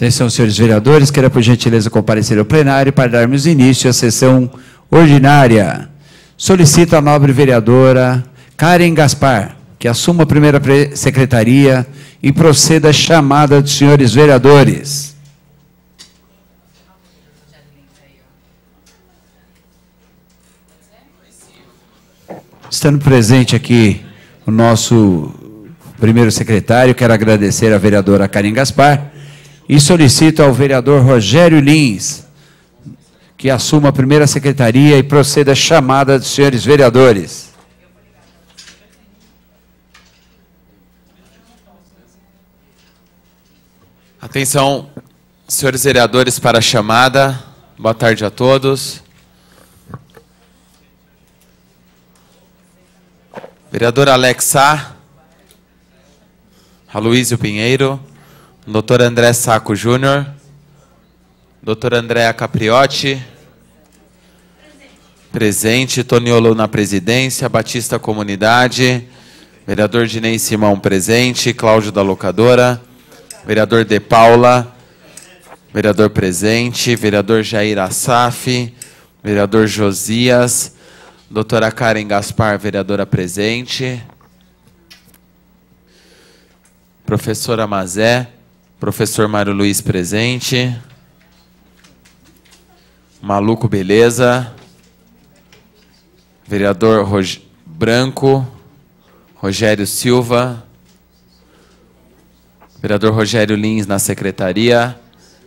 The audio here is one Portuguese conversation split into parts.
Atenção, senhores vereadores, queira por gentileza comparecer ao plenário para darmos início à sessão ordinária. Solicito a nobre vereadora Karen Gaspar que assuma a primeira secretaria e proceda à chamada dos senhores vereadores. Estando presente aqui o nosso primeiro secretário, quero agradecer à vereadora Karen Gaspar e solicito ao vereador Rogério Lins que assuma a primeira secretaria e proceda a chamada dos senhores vereadores. Atenção, senhores vereadores, para a chamada. Boa tarde a todos. Vereador Alex Sá, Aloysio Pinheiro. Doutor André Saco Júnior. Doutor Andréa Capriotti. Presente. Toniolo na presidência. Batista Comunidade. Vereador Dinei Simão presente. Cláudio da Locadora. Vereador De Paula. Vereador presente. Vereador Jair Assaf. Vereador Josias. Doutora Karen Gaspar, vereadora presente. Professora Mazé. Professor Mário Luiz presente. Maluco Beleza. Vereador Rog... Branco. Rogério Silva. Vereador Rogério Lins na secretaria.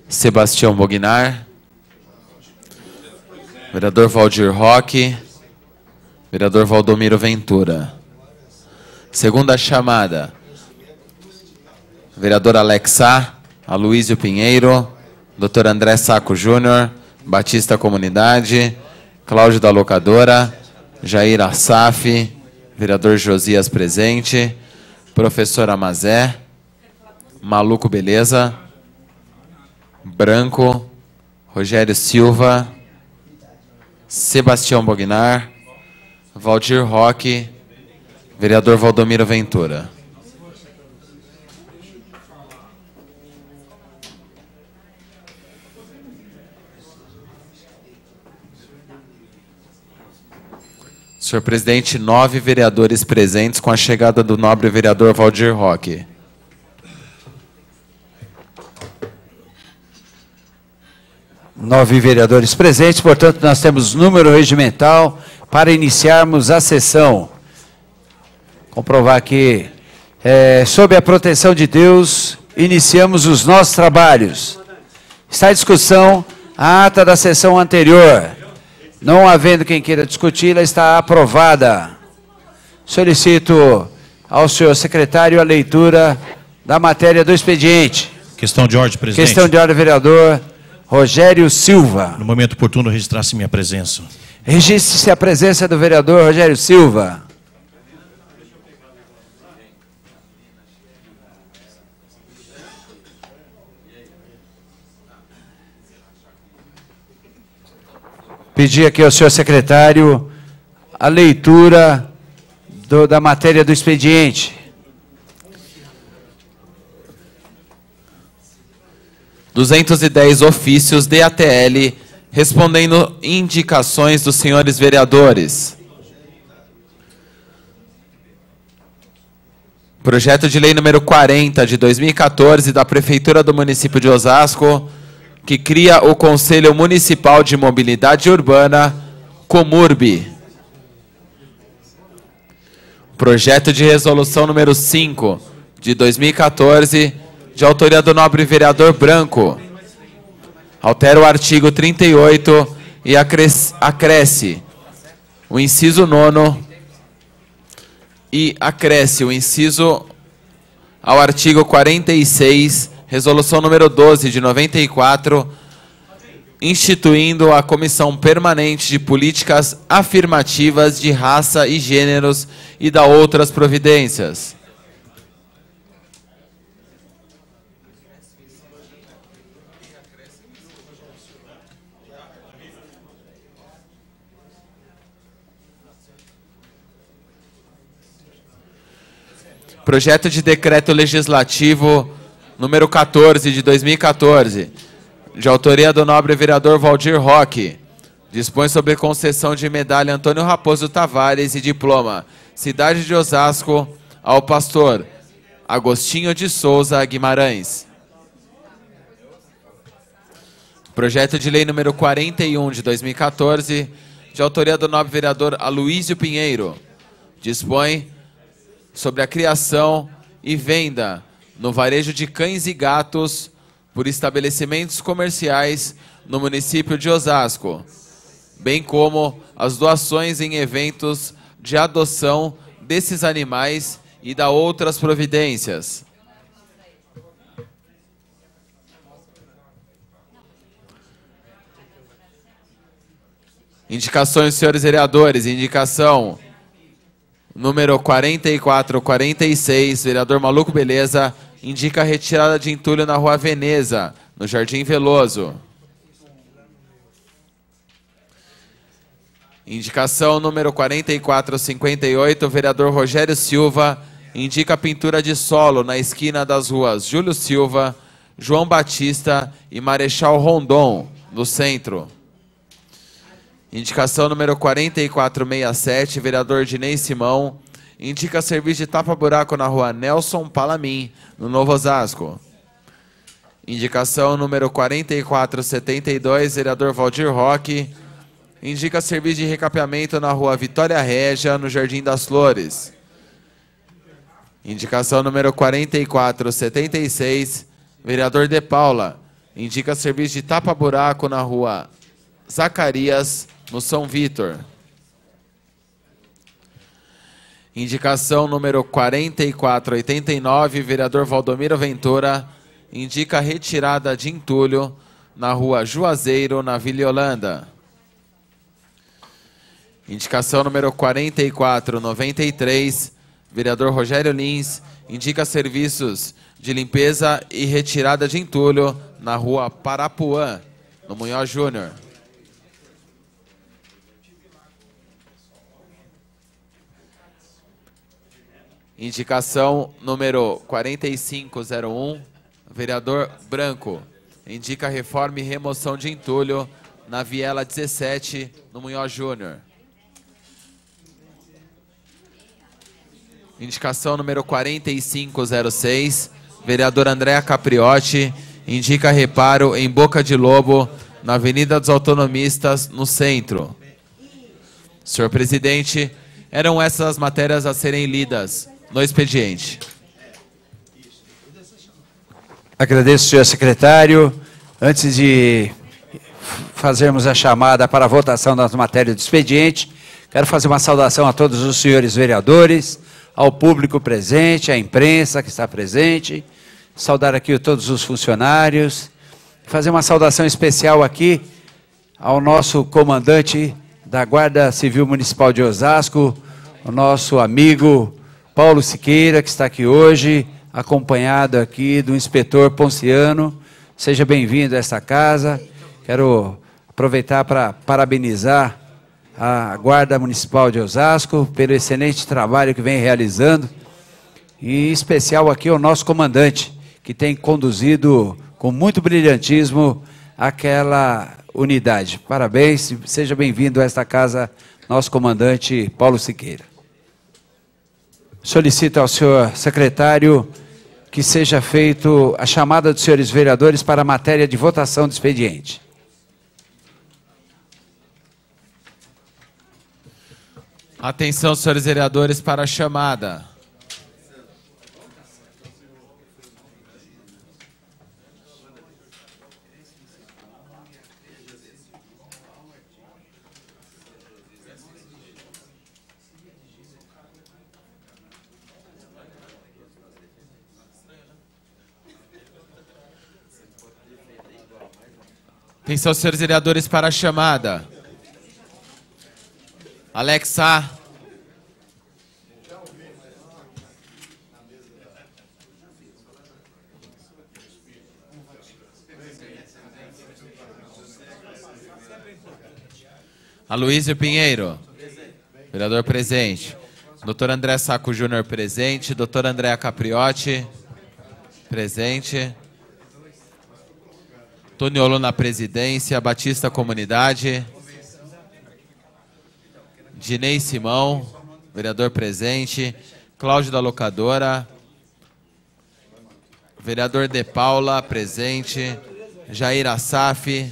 Sebastião Bognar. Vereador Valdir Roque. Vereador Valdomiro Ventura. Segunda chamada vereador Alexá, Sá, Aloysio Pinheiro, doutor André Saco Júnior, Batista Comunidade, Cláudio da Locadora, Jair Assaf, vereador Josias presente, professor Amazé, Maluco Beleza, Branco, Rogério Silva, Sebastião Bognar, Valdir Roque, vereador Valdomiro Ventura. Senhor presidente, nove vereadores presentes com a chegada do nobre vereador Valdir Roque. Nove vereadores presentes, portanto, nós temos número regimental para iniciarmos a sessão. Comprovar que, é, sob a proteção de Deus, iniciamos os nossos trabalhos. Está em discussão a ata da sessão anterior. Não havendo quem queira discuti-la, está aprovada. Solicito ao senhor secretário a leitura da matéria do expediente. Questão de ordem, presidente. Questão de ordem, vereador Rogério Silva. No momento oportuno, registrasse se minha presença. Registre-se a presença do vereador Rogério Silva. pedir aqui ao senhor secretário a leitura do, da matéria do expediente. ...210 ofícios DATL respondendo indicações dos senhores vereadores. Projeto de lei número 40 de 2014 da Prefeitura do município de Osasco que cria o Conselho Municipal de Mobilidade Urbana, Comurb. Projeto de resolução número 5 de 2014, de autoria do nobre vereador Branco. Altera o artigo 38 e acresce, acresce o inciso 9 e acresce o inciso ao artigo 46 Resolução número 12 de 94, instituindo a Comissão Permanente de Políticas Afirmativas de Raça e Gêneros e da outras providências. Projeto de Decreto Legislativo número 14 de 2014, de autoria do nobre vereador Valdir Roque, dispõe sobre concessão de medalha Antônio Raposo Tavares e diploma Cidade de Osasco ao pastor Agostinho de Souza Guimarães. Projeto de lei número 41 de 2014, de autoria do nobre vereador Aloísio Pinheiro, dispõe sobre a criação e venda no varejo de cães e gatos por estabelecimentos comerciais no município de Osasco, bem como as doações em eventos de adoção desses animais e da outras providências. Indicações, senhores vereadores. Indicação número 4446, vereador Maluco Beleza, indica a retirada de entulho na rua Veneza, no Jardim Veloso. Indicação número 4458, vereador Rogério Silva, indica pintura de solo na esquina das ruas Júlio Silva, João Batista e Marechal Rondon, no centro. Indicação número 4467, vereador Dinei Simão. Indica serviço de tapa-buraco na rua Nelson Palamim, no Novo Osasco. Indicação número 4472, vereador Valdir Roque. Indica serviço de recapeamento na rua Vitória Régia, no Jardim das Flores. Indicação número 4476, vereador De Paula. Indica serviço de tapa-buraco na rua Zacarias, no São Vitor. Indicação número 4489, vereador Valdomiro Ventura, indica retirada de entulho na rua Juazeiro, na Vila Holanda. Indicação número 4493, vereador Rogério Lins, indica serviços de limpeza e retirada de entulho na rua Parapuã, no Munhoz Júnior. Indicação número 4501, vereador Branco. Indica reforma e remoção de entulho na Viela 17, no Munhoz Júnior. Indicação número 4506, vereador Andréa Capriotti. Indica reparo em Boca de Lobo, na Avenida dos Autonomistas, no centro. Senhor presidente, eram essas as matérias a serem lidas no expediente. Agradeço, senhor secretário. Antes de fazermos a chamada para a votação das matérias do expediente, quero fazer uma saudação a todos os senhores vereadores, ao público presente, à imprensa que está presente, saudar aqui todos os funcionários, fazer uma saudação especial aqui ao nosso comandante da Guarda Civil Municipal de Osasco, o nosso amigo Paulo Siqueira, que está aqui hoje, acompanhado aqui do inspetor Ponciano. Seja bem-vindo a esta casa. Quero aproveitar para parabenizar a Guarda Municipal de Osasco pelo excelente trabalho que vem realizando. E em especial aqui o nosso comandante, que tem conduzido com muito brilhantismo aquela unidade. Parabéns, seja bem-vindo a esta casa, nosso comandante Paulo Siqueira. Solicito ao senhor secretário que seja feito a chamada dos senhores vereadores para a matéria de votação do expediente. Atenção, senhores vereadores, para a chamada. Atenção, senhores vereadores, para a chamada. Alexa. Aloysio Pinheiro. Vereador presente. Doutor André Saco Júnior presente. Doutor André Capriotti. Presente. Toniolo na presidência, Batista Comunidade, Dinei Simão, vereador presente, Cláudio da Locadora, vereador De Paula, presente, Jair Assaf,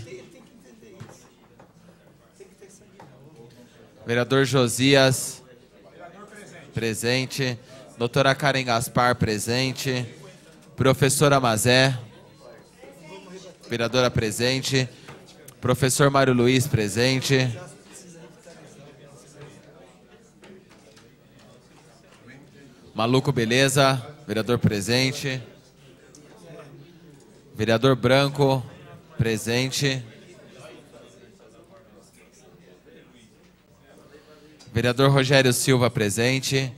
vereador Josias, presente, doutora Karen Gaspar, presente, professora Mazé, Inspiradora presente. Professor Mário Luiz presente. Maluco Beleza, vereador presente. Vereador Branco, presente. Vereador Rogério Silva, presente.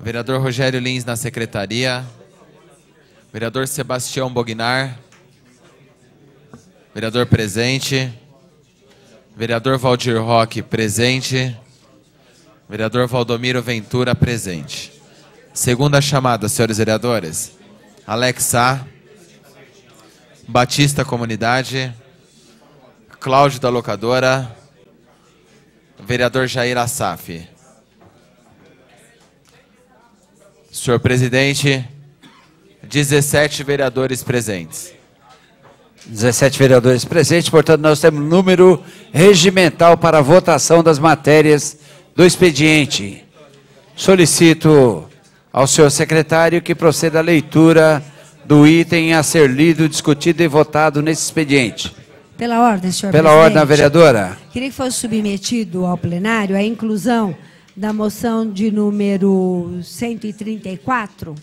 Vereador Rogério Lins na secretaria. Vereador Sebastião Bognar, Vereador presente. Vereador Valdir Roque, presente. Vereador Valdomiro Ventura, presente. Segunda chamada, senhores vereadores. Alex Batista Comunidade. Cláudio da Locadora. Vereador Jair Assaf. Senhor presidente, 17 vereadores presentes. 17 vereadores presentes, portanto, nós temos número regimental para a votação das matérias do expediente. Solicito ao senhor secretário que proceda à leitura do item a ser lido, discutido e votado nesse expediente. Pela ordem, senhor Pela presidente. ordem, vereadora. Queria que fosse submetido ao plenário a inclusão da moção de número 134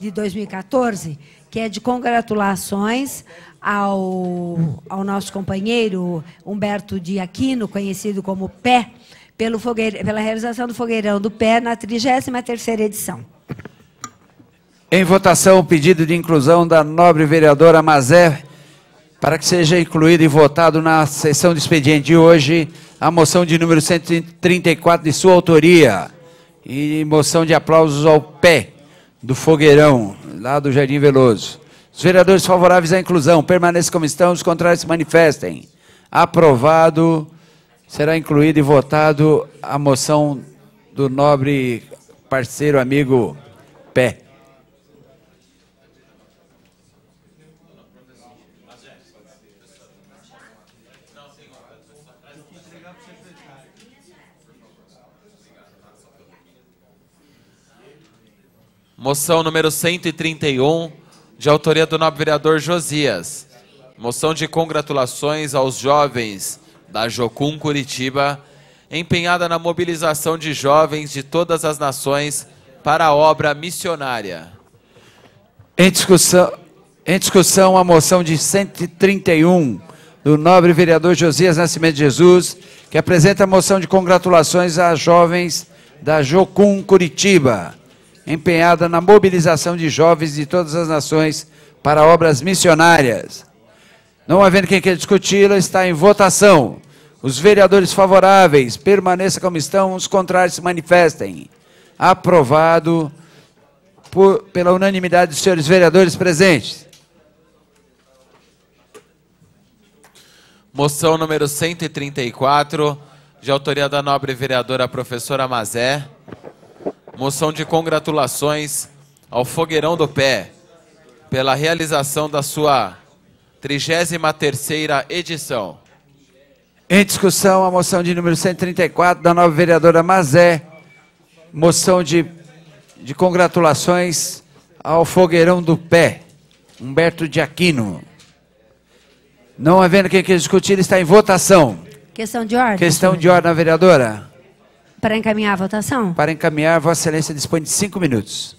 de 2014, que é de congratulações ao, ao nosso companheiro Humberto de Aquino, conhecido como Pé, pelo fogueira, pela realização do Fogueirão do Pé na 33 edição. Em votação, o pedido de inclusão da nobre vereadora Mazé para que seja incluído e votado na sessão de expediente de hoje a moção de número 134 de sua autoria e moção de aplausos ao pé do fogueirão lá do Jardim Veloso. Os vereadores favoráveis à inclusão permaneçam como estão, os contrários se manifestem. Aprovado. Será incluído e votado a moção do nobre parceiro amigo Pé. Moção número 131 de autoria do nobre vereador Josias. Moção de congratulações aos jovens da Jocum Curitiba, empenhada na mobilização de jovens de todas as nações para a obra missionária. Em discussão, em discussão a moção de 131 do nobre vereador Josias Nascimento de Jesus, que apresenta a moção de congratulações a jovens da Jocum Curitiba empenhada na mobilização de jovens de todas as nações para obras missionárias. Não havendo quem queira discuti-la, está em votação. Os vereadores favoráveis, permaneça como estão, os contrários se manifestem. Aprovado por, pela unanimidade dos senhores vereadores presentes. Moção número 134, de autoria da nobre vereadora professora Mazé moção de congratulações ao Fogueirão do Pé pela realização da sua 33ª edição. Em discussão, a moção de número 134 da nova vereadora Mazé, moção de, de congratulações ao Fogueirão do Pé, Humberto de Aquino. Não havendo quem quer discutir, está em votação. Questão de ordem. Questão de ordem, vereadora. Para encaminhar a votação? Para encaminhar, Vossa Excelência dispõe de cinco minutos.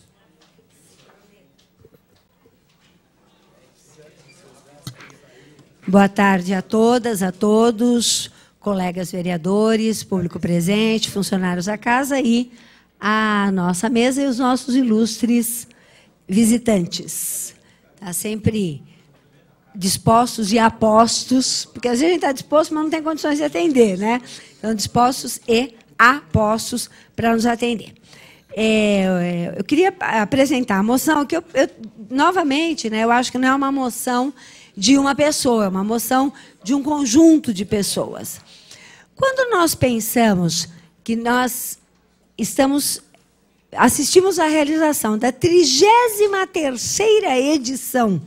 Boa tarde a todas, a todos, colegas vereadores, público presente, funcionários da casa e a nossa mesa e os nossos ilustres visitantes. Tá sempre dispostos e apostos, porque às vezes a gente está disposto, mas não tem condições de atender, né? Então, dispostos e a postos para nos atender. É, é eu queria apresentar a moção, que eu, eu, novamente, né, eu acho que não é uma moção de uma pessoa, é uma moção de um conjunto de pessoas. Quando nós pensamos que nós estamos assistimos à realização da 33ª edição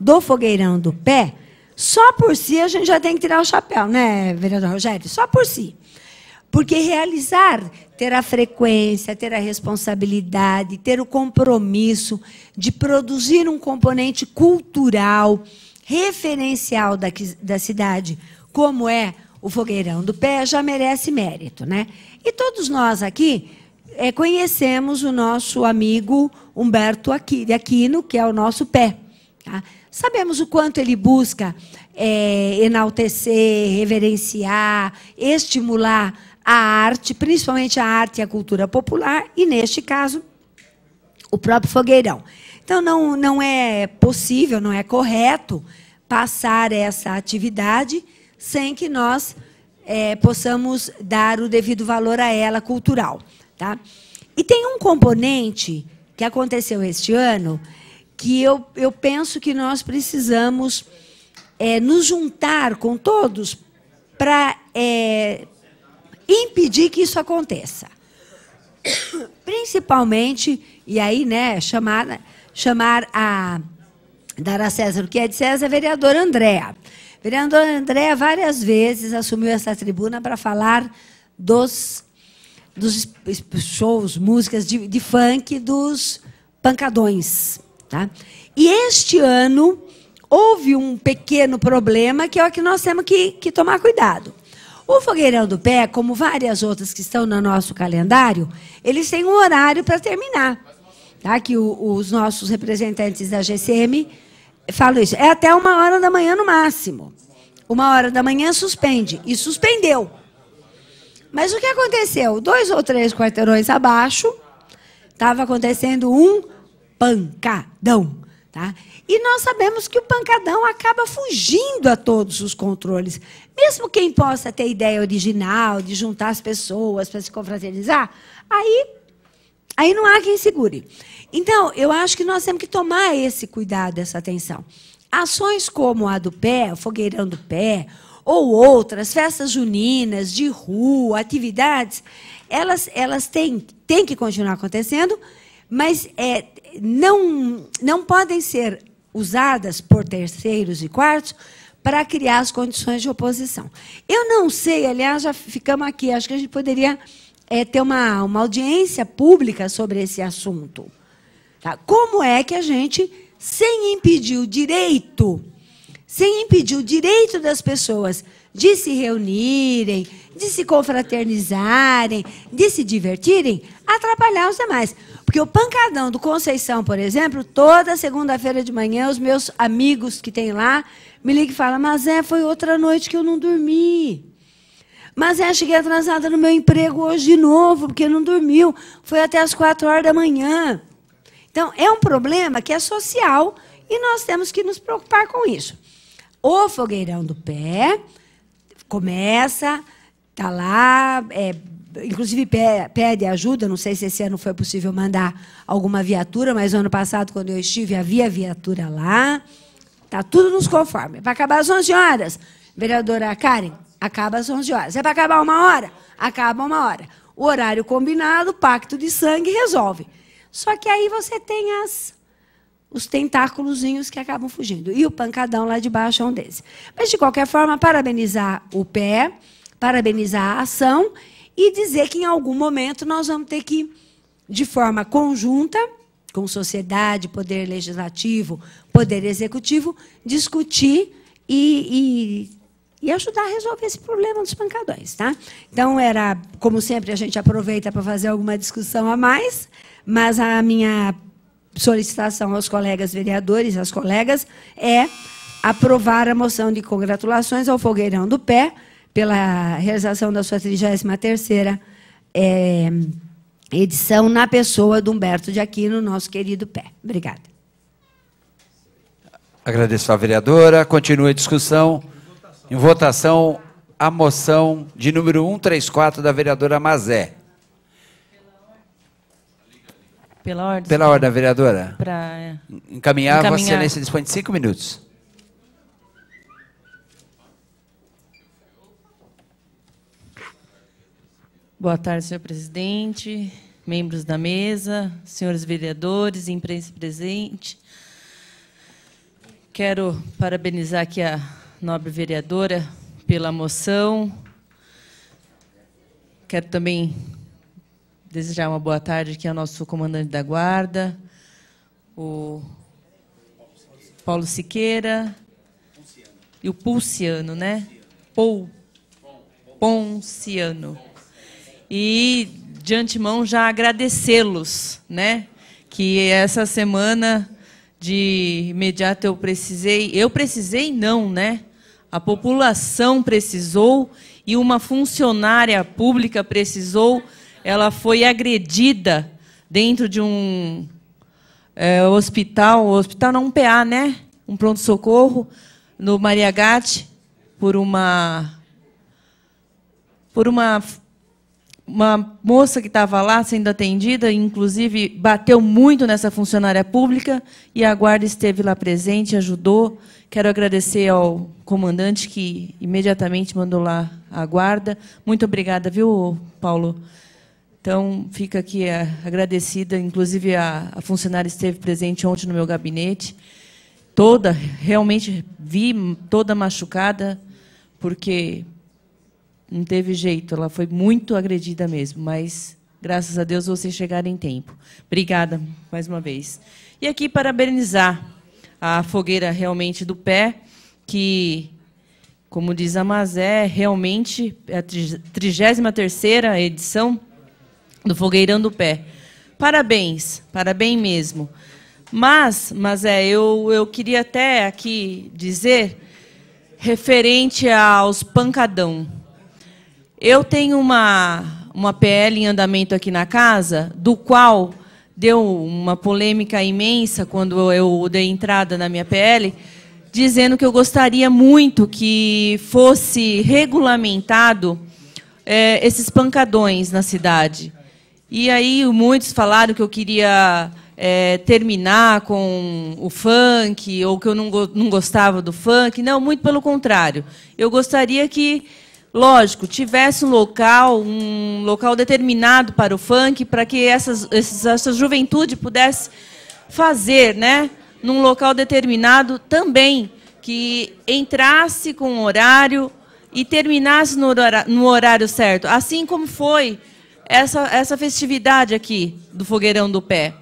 do Fogueirão do Pé, só por si a gente já tem que tirar o chapéu, né, vereador Rogério? Só por si. Porque realizar ter a frequência, ter a responsabilidade, ter o compromisso de produzir um componente cultural, referencial da, da cidade, como é o Fogueirão do Pé, já merece mérito. Né? E todos nós aqui é, conhecemos o nosso amigo Humberto Aquino, que é o nosso pé. Tá? Sabemos o quanto ele busca é, enaltecer, reverenciar, estimular a arte, principalmente a arte e a cultura popular, e neste caso, o próprio fogueirão. Então, não, não é possível, não é correto passar essa atividade sem que nós é, possamos dar o devido valor a ela cultural. Tá? E tem um componente que aconteceu este ano que eu, eu penso que nós precisamos é, nos juntar com todos para é, impedir que isso aconteça. Principalmente, e aí, né, chamar, chamar a dar a César o que é de César, a vereadora Andréa. Vereadora Andréa várias vezes assumiu essa tribuna para falar dos, dos shows, músicas de, de funk dos pancadões. Tá? E este ano houve um pequeno problema que é o que nós temos que, que tomar cuidado. O Fogueirão do Pé, como várias outras que estão no nosso calendário, eles têm um horário para terminar. Tá? Que o, os nossos representantes da GCM falam isso. É até uma hora da manhã no máximo. Uma hora da manhã suspende. E suspendeu. Mas o que aconteceu? Dois ou três quarteirões abaixo, estava acontecendo um pancadão. Tá? E nós sabemos que o pancadão acaba fugindo a todos os controles. Mesmo quem possa ter a ideia original de juntar as pessoas para se confraternizar, aí, aí não há quem segure. Então, eu acho que nós temos que tomar esse cuidado, essa atenção. Ações como a do pé, o fogueirão do pé, ou outras, festas juninas, de rua, atividades, elas, elas têm, têm que continuar acontecendo, mas é, não, não podem ser usadas por terceiros e quartos para criar as condições de oposição. Eu não sei, aliás, já ficamos aqui, acho que a gente poderia é, ter uma, uma audiência pública sobre esse assunto. Tá? Como é que a gente, sem impedir o direito, sem impedir o direito das pessoas de se reunirem, de se confraternizarem, de se divertirem, atrapalhar os demais. Porque o pancadão do Conceição, por exemplo, toda segunda-feira de manhã, os meus amigos que tem lá me ligam e falam: Mas é, foi outra noite que eu não dormi. Mas é, cheguei atrasada no meu emprego hoje de novo, porque não dormiu. Foi até as quatro horas da manhã. Então, é um problema que é social e nós temos que nos preocupar com isso. O fogueirão do pé começa Está lá, é, inclusive pede ajuda, não sei se esse ano foi possível mandar alguma viatura, mas ano passado, quando eu estive, havia viatura lá. Está tudo nos conformes. É para acabar às 11 horas, vereadora Karen, acaba às 11 horas. É para acabar uma hora? Acaba uma hora. O horário combinado, pacto de sangue, resolve. Só que aí você tem as, os tentáculozinhos que acabam fugindo. E o pancadão lá de baixo é um desses. Mas, de qualquer forma, parabenizar o pé parabenizar a ação e dizer que em algum momento nós vamos ter que, de forma conjunta, com sociedade, poder legislativo, poder executivo, discutir e, e, e ajudar a resolver esse problema dos pancadões. Tá? Então, era, como sempre, a gente aproveita para fazer alguma discussão a mais, mas a minha solicitação aos colegas vereadores, às colegas, é aprovar a moção de congratulações ao Fogueirão do Pé, pela realização da sua 33ª é, edição na pessoa do Humberto de Aquino, nosso querido pé. Obrigada. Agradeço à vereadora. Continua a discussão. Em votação, a moção de número 134 da vereadora Mazé. Pela ordem. Pela ordem, vereadora. Para encaminhar, encaminhar. Vossa Excelência dispõe de cinco minutos. Boa tarde, senhor presidente, membros da mesa, senhores vereadores, imprensa presente. Quero parabenizar aqui a nobre vereadora pela moção. Quero também desejar uma boa tarde aqui ao nosso comandante da guarda, o Paulo Siqueira e o Pulciano, né? Pou. Ponciano e de antemão já agradecê-los, né? Que essa semana de imediato eu precisei, eu precisei não, né? A população precisou e uma funcionária pública precisou, ela foi agredida dentro de um é, hospital, hospital não, um PA, né? Um pronto-socorro no Maria Gatti por uma por uma uma moça que estava lá sendo atendida, inclusive bateu muito nessa funcionária pública e a guarda esteve lá presente, ajudou. Quero agradecer ao comandante que imediatamente mandou lá a guarda. Muito obrigada, viu, Paulo? Então, fica aqui é, agradecida. Inclusive, a, a funcionária esteve presente ontem no meu gabinete, toda, realmente vi toda machucada, porque não teve jeito, ela foi muito agredida mesmo, mas graças a Deus vocês chegaram em tempo. Obrigada mais uma vez. E aqui parabenizar a fogueira realmente do pé, que, como diz a Mazé, realmente é a 33 edição do Fogueirão do Pé. Parabéns, parabéns mesmo. Mas, mas é, eu, eu queria até aqui dizer referente aos pancadão. Eu tenho uma, uma PL em andamento aqui na casa, do qual deu uma polêmica imensa quando eu dei entrada na minha PL, dizendo que eu gostaria muito que fosse regulamentado é, esses pancadões na cidade. E aí muitos falaram que eu queria é, terminar com o funk, ou que eu não, go não gostava do funk. Não, muito pelo contrário. Eu gostaria que lógico, tivesse um local, um local determinado para o funk, para que essas, essa juventude pudesse fazer, né? Num local determinado também, que entrasse com horário e terminasse no horário, no horário certo. Assim como foi essa, essa festividade aqui do Fogueirão do Pé.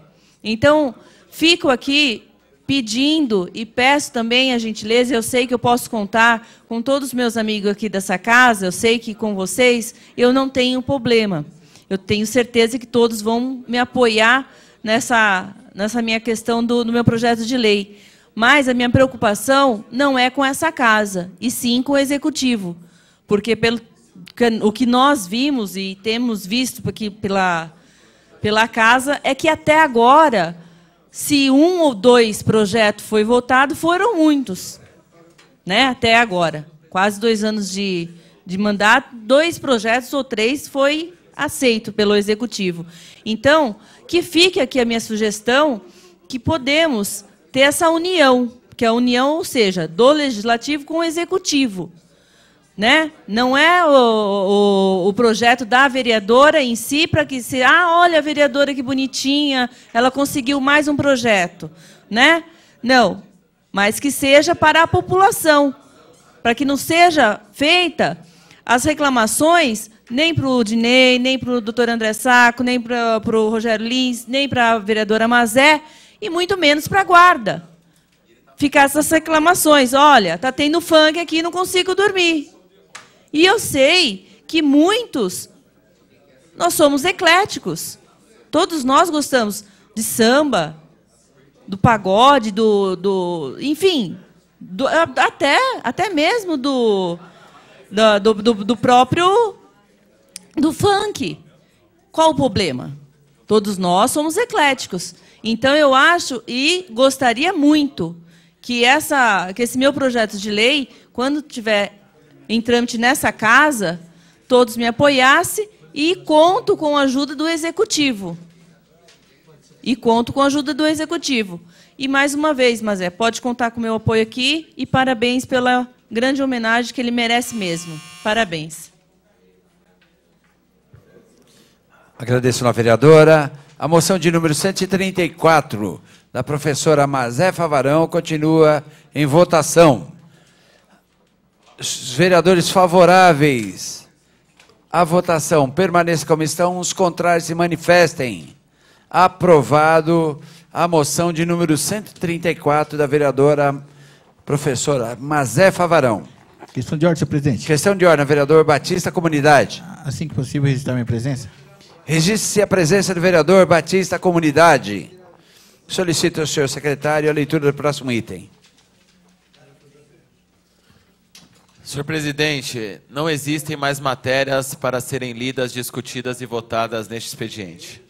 Então, fico aqui pedindo e peço também a gentileza, eu sei que eu posso contar com todos os meus amigos aqui dessa casa, eu sei que com vocês eu não tenho problema. Eu tenho certeza que todos vão me apoiar nessa, nessa minha questão do, do meu projeto de lei. Mas a minha preocupação não é com essa casa, e sim com o executivo. Porque pelo, o que nós vimos e temos visto aqui pela, pela casa é que até agora se um ou dois projetos foi votado, foram muitos, né? Até agora, quase dois anos de, de mandato, dois projetos ou três foi aceito pelo executivo. Então, que fique aqui a minha sugestão que podemos ter essa união, que é a união, ou seja, do legislativo com o executivo, né? Não é o, o, o projeto da vereadora em si para que se. Ah, olha a vereadora que bonitinha, ela conseguiu mais um projeto. Né? Não. Mas que seja para a população. Para que não seja feita as reclamações nem para o Dinei, nem para o doutor André Saco, nem para o Rogério Lins, nem para a vereadora Mazé, e muito menos para a guarda. Ficar essas reclamações. Olha, está tendo funk aqui, não consigo dormir. E eu sei que muitos, nós somos ecléticos. Todos nós gostamos de samba, do pagode, do. do enfim, do, até, até mesmo do, do, do, do próprio. do funk. Qual o problema? Todos nós somos ecléticos. Então eu acho e gostaria muito que essa que esse meu projeto de lei, quando tiver em trâmite nessa casa, todos me apoiassem e conto com a ajuda do executivo. E conto com a ajuda do executivo. E mais uma vez, Mazé, pode contar com o meu apoio aqui e parabéns pela grande homenagem que ele merece mesmo. Parabéns. Agradeço à vereadora. A moção de número 134 da professora Mazé Favarão continua em votação os vereadores favoráveis à votação permaneçam como estão, os contrários se manifestem. Aprovado a moção de número 134 da vereadora professora Mazé Favarão. Questão de ordem, senhor presidente. Questão de ordem, vereador Batista, comunidade. Assim que possível, registrar minha presença. Registre-se a presença do vereador Batista, comunidade. Solicito ao senhor secretário a leitura do próximo item. Senhor presidente, não existem mais matérias para serem lidas, discutidas e votadas neste expediente.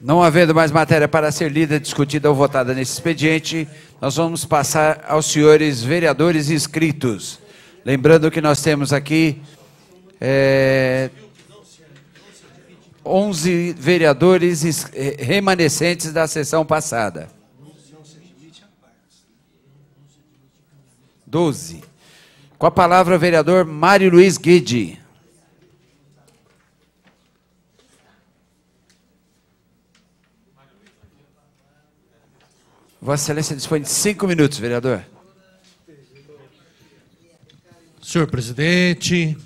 Não havendo mais matéria para ser lida, discutida ou votada neste expediente, nós vamos passar aos senhores vereadores inscritos. Lembrando que nós temos aqui é, 11 vereadores remanescentes da sessão passada. 12. Com a palavra, o vereador Mário Luiz Guidi. Vossa Excelência dispõe de cinco minutos, vereador. Senhor presidente,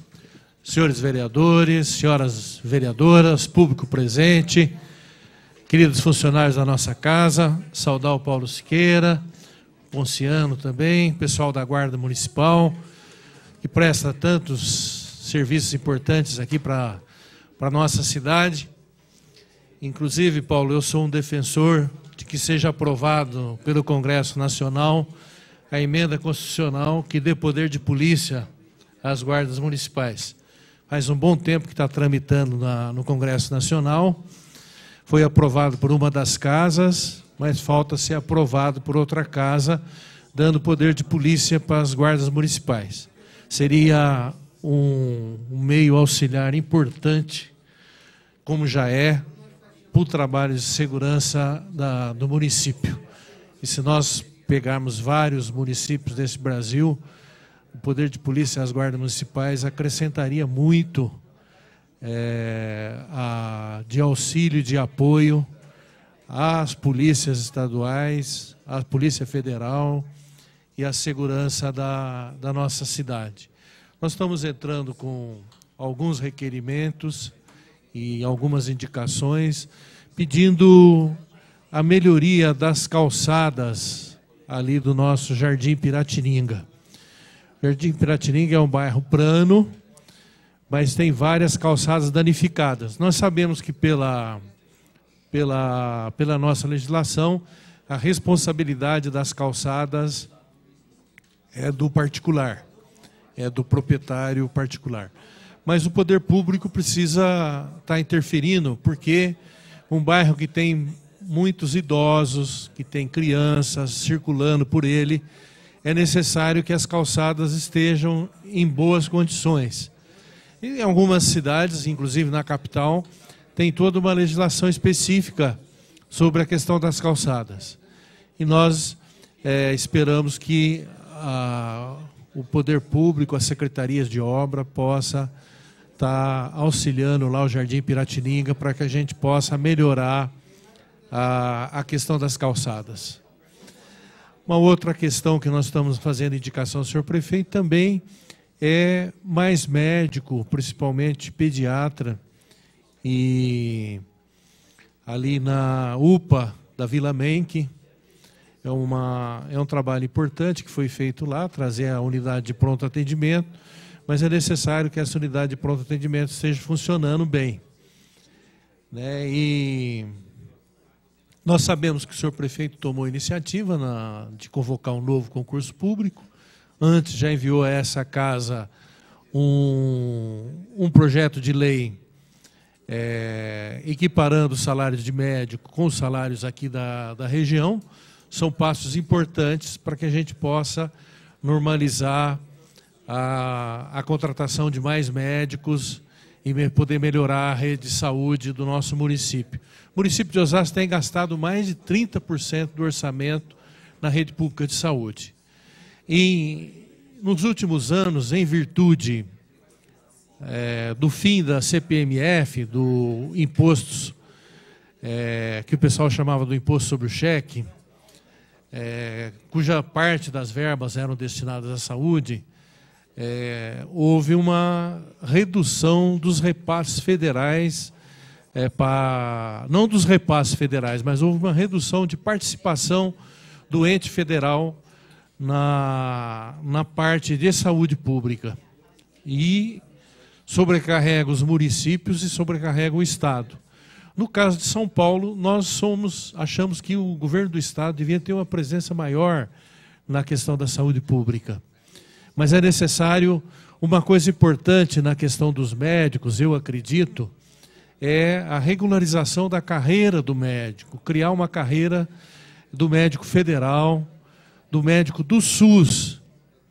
senhores vereadores, senhoras vereadoras, público presente, queridos funcionários da nossa casa, saudar o Paulo Siqueira, Ponciano também, pessoal da Guarda Municipal, que presta tantos serviços importantes aqui para a nossa cidade. Inclusive, Paulo, eu sou um defensor de que seja aprovado pelo Congresso Nacional a emenda constitucional que dê poder de polícia às guardas municipais. Faz um bom tempo que está tramitando na, no Congresso Nacional. Foi aprovado por uma das casas, mas falta ser aprovado por outra casa, dando poder de polícia para as guardas municipais seria um, um meio auxiliar importante, como já é, para o trabalho de segurança da, do município. E se nós pegarmos vários municípios desse Brasil, o poder de polícia e as guardas municipais acrescentaria muito é, a, de auxílio, de apoio às polícias estaduais, à Polícia Federal, e a segurança da, da nossa cidade. Nós estamos entrando com alguns requerimentos e algumas indicações, pedindo a melhoria das calçadas ali do nosso Jardim Piratininga. Jardim Piratininga é um bairro plano, mas tem várias calçadas danificadas. Nós sabemos que pela, pela, pela nossa legislação, a responsabilidade das calçadas é do particular, é do proprietário particular. Mas o poder público precisa estar tá interferindo, porque um bairro que tem muitos idosos, que tem crianças circulando por ele, é necessário que as calçadas estejam em boas condições. Em algumas cidades, inclusive na capital, tem toda uma legislação específica sobre a questão das calçadas. E nós é, esperamos que a, o poder público, as secretarias de obra possa estar tá auxiliando lá o Jardim Piratininga para que a gente possa melhorar a, a questão das calçadas. Uma outra questão que nós estamos fazendo indicação ao senhor prefeito também é mais médico, principalmente pediatra, e ali na UPA da Vila Menque, é, uma, é um trabalho importante que foi feito lá, trazer a unidade de pronto atendimento, mas é necessário que essa unidade de pronto atendimento esteja funcionando bem. Né? E nós sabemos que o senhor prefeito tomou iniciativa na, de convocar um novo concurso público. Antes já enviou a essa casa um, um projeto de lei é, equiparando os salários de médico com os salários aqui da, da região são passos importantes para que a gente possa normalizar a, a contratação de mais médicos e poder melhorar a rede de saúde do nosso município. O município de Osasco tem gastado mais de 30% do orçamento na rede pública de saúde. E nos últimos anos, em virtude é, do fim da CPMF, do impostos é, que o pessoal chamava do imposto sobre o cheque, é, cuja parte das verbas eram destinadas à saúde, é, houve uma redução dos repasses federais, é, pra, não dos repasses federais, mas houve uma redução de participação do ente federal na, na parte de saúde pública. E sobrecarrega os municípios e sobrecarrega o Estado. No caso de São Paulo, nós somos, achamos que o governo do estado devia ter uma presença maior na questão da saúde pública. Mas é necessário uma coisa importante na questão dos médicos, eu acredito, é a regularização da carreira do médico, criar uma carreira do médico federal, do médico do SUS,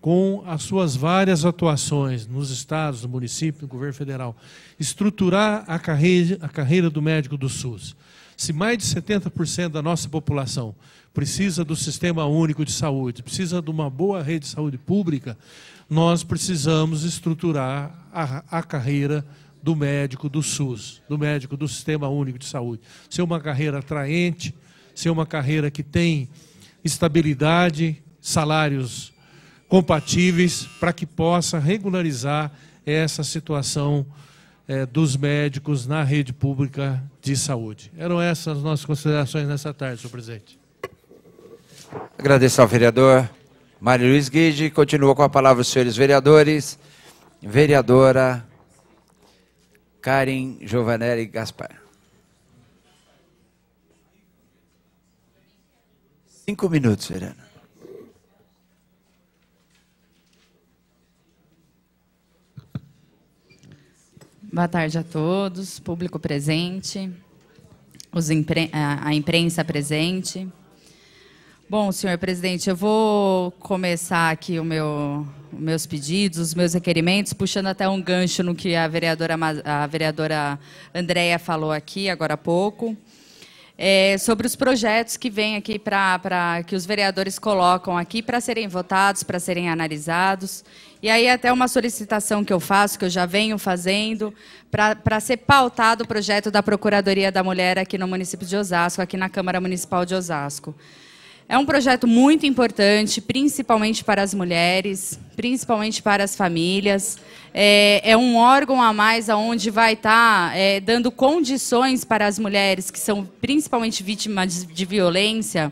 com as suas várias atuações nos estados, no município, no governo federal, estruturar a carreira, a carreira do médico do SUS. Se mais de 70% da nossa população precisa do sistema único de saúde, precisa de uma boa rede de saúde pública, nós precisamos estruturar a, a carreira do médico do SUS, do médico do Sistema Único de Saúde. Ser é uma carreira atraente, ser é uma carreira que tem estabilidade, salários compatíveis para que possa regularizar essa situação é, dos médicos na rede pública de saúde. Eram essas as nossas considerações nessa tarde, senhor presidente. Agradeço ao vereador Mário Luiz Guide. Continua com a palavra os senhores vereadores. Vereadora Karen Giovanelli Gaspar. Cinco minutos, Verena. Boa tarde a todos, público presente, a imprensa presente. Bom, senhor presidente, eu vou começar aqui os meu, meus pedidos, os meus requerimentos, puxando até um gancho no que a vereadora, a vereadora Andréia falou aqui agora há pouco é, sobre os projetos que vêm aqui para que os vereadores colocam aqui para serem votados, para serem analisados. E aí até uma solicitação que eu faço, que eu já venho fazendo, para ser pautado o projeto da Procuradoria da Mulher aqui no município de Osasco, aqui na Câmara Municipal de Osasco. É um projeto muito importante, principalmente para as mulheres, principalmente para as famílias. É, é um órgão a mais onde vai estar tá, é, dando condições para as mulheres que são principalmente vítimas de violência,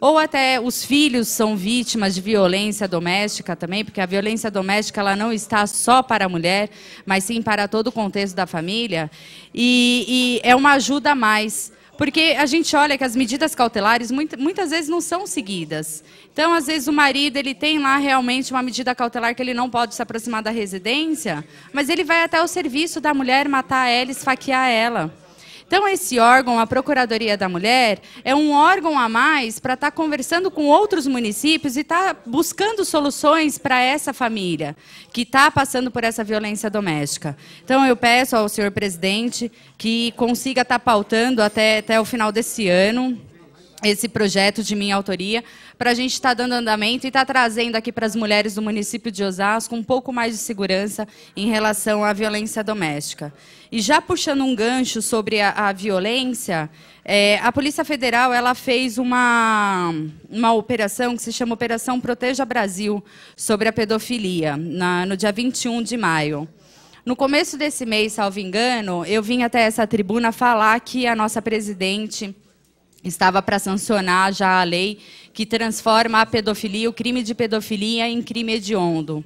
ou até os filhos são vítimas de violência doméstica também, porque a violência doméstica ela não está só para a mulher, mas sim para todo o contexto da família. E, e é uma ajuda a mais. Porque a gente olha que as medidas cautelares muitas vezes não são seguidas. Então, às vezes o marido ele tem lá realmente uma medida cautelar que ele não pode se aproximar da residência, mas ele vai até o serviço da mulher matar ela, esfaquear ela. Então, esse órgão, a Procuradoria da Mulher, é um órgão a mais para estar tá conversando com outros municípios e estar tá buscando soluções para essa família que está passando por essa violência doméstica. Então, eu peço ao senhor presidente que consiga estar tá pautando até, até o final desse ano esse projeto de minha autoria, para a gente estar tá dando andamento e estar tá trazendo aqui para as mulheres do município de Osasco um pouco mais de segurança em relação à violência doméstica. E já puxando um gancho sobre a, a violência, é, a Polícia Federal ela fez uma, uma operação que se chama Operação Proteja Brasil sobre a pedofilia, na, no dia 21 de maio. No começo desse mês, salvo engano, eu vim até essa tribuna falar que a nossa presidente estava para sancionar já a lei que transforma a pedofilia, o crime de pedofilia, em crime hediondo.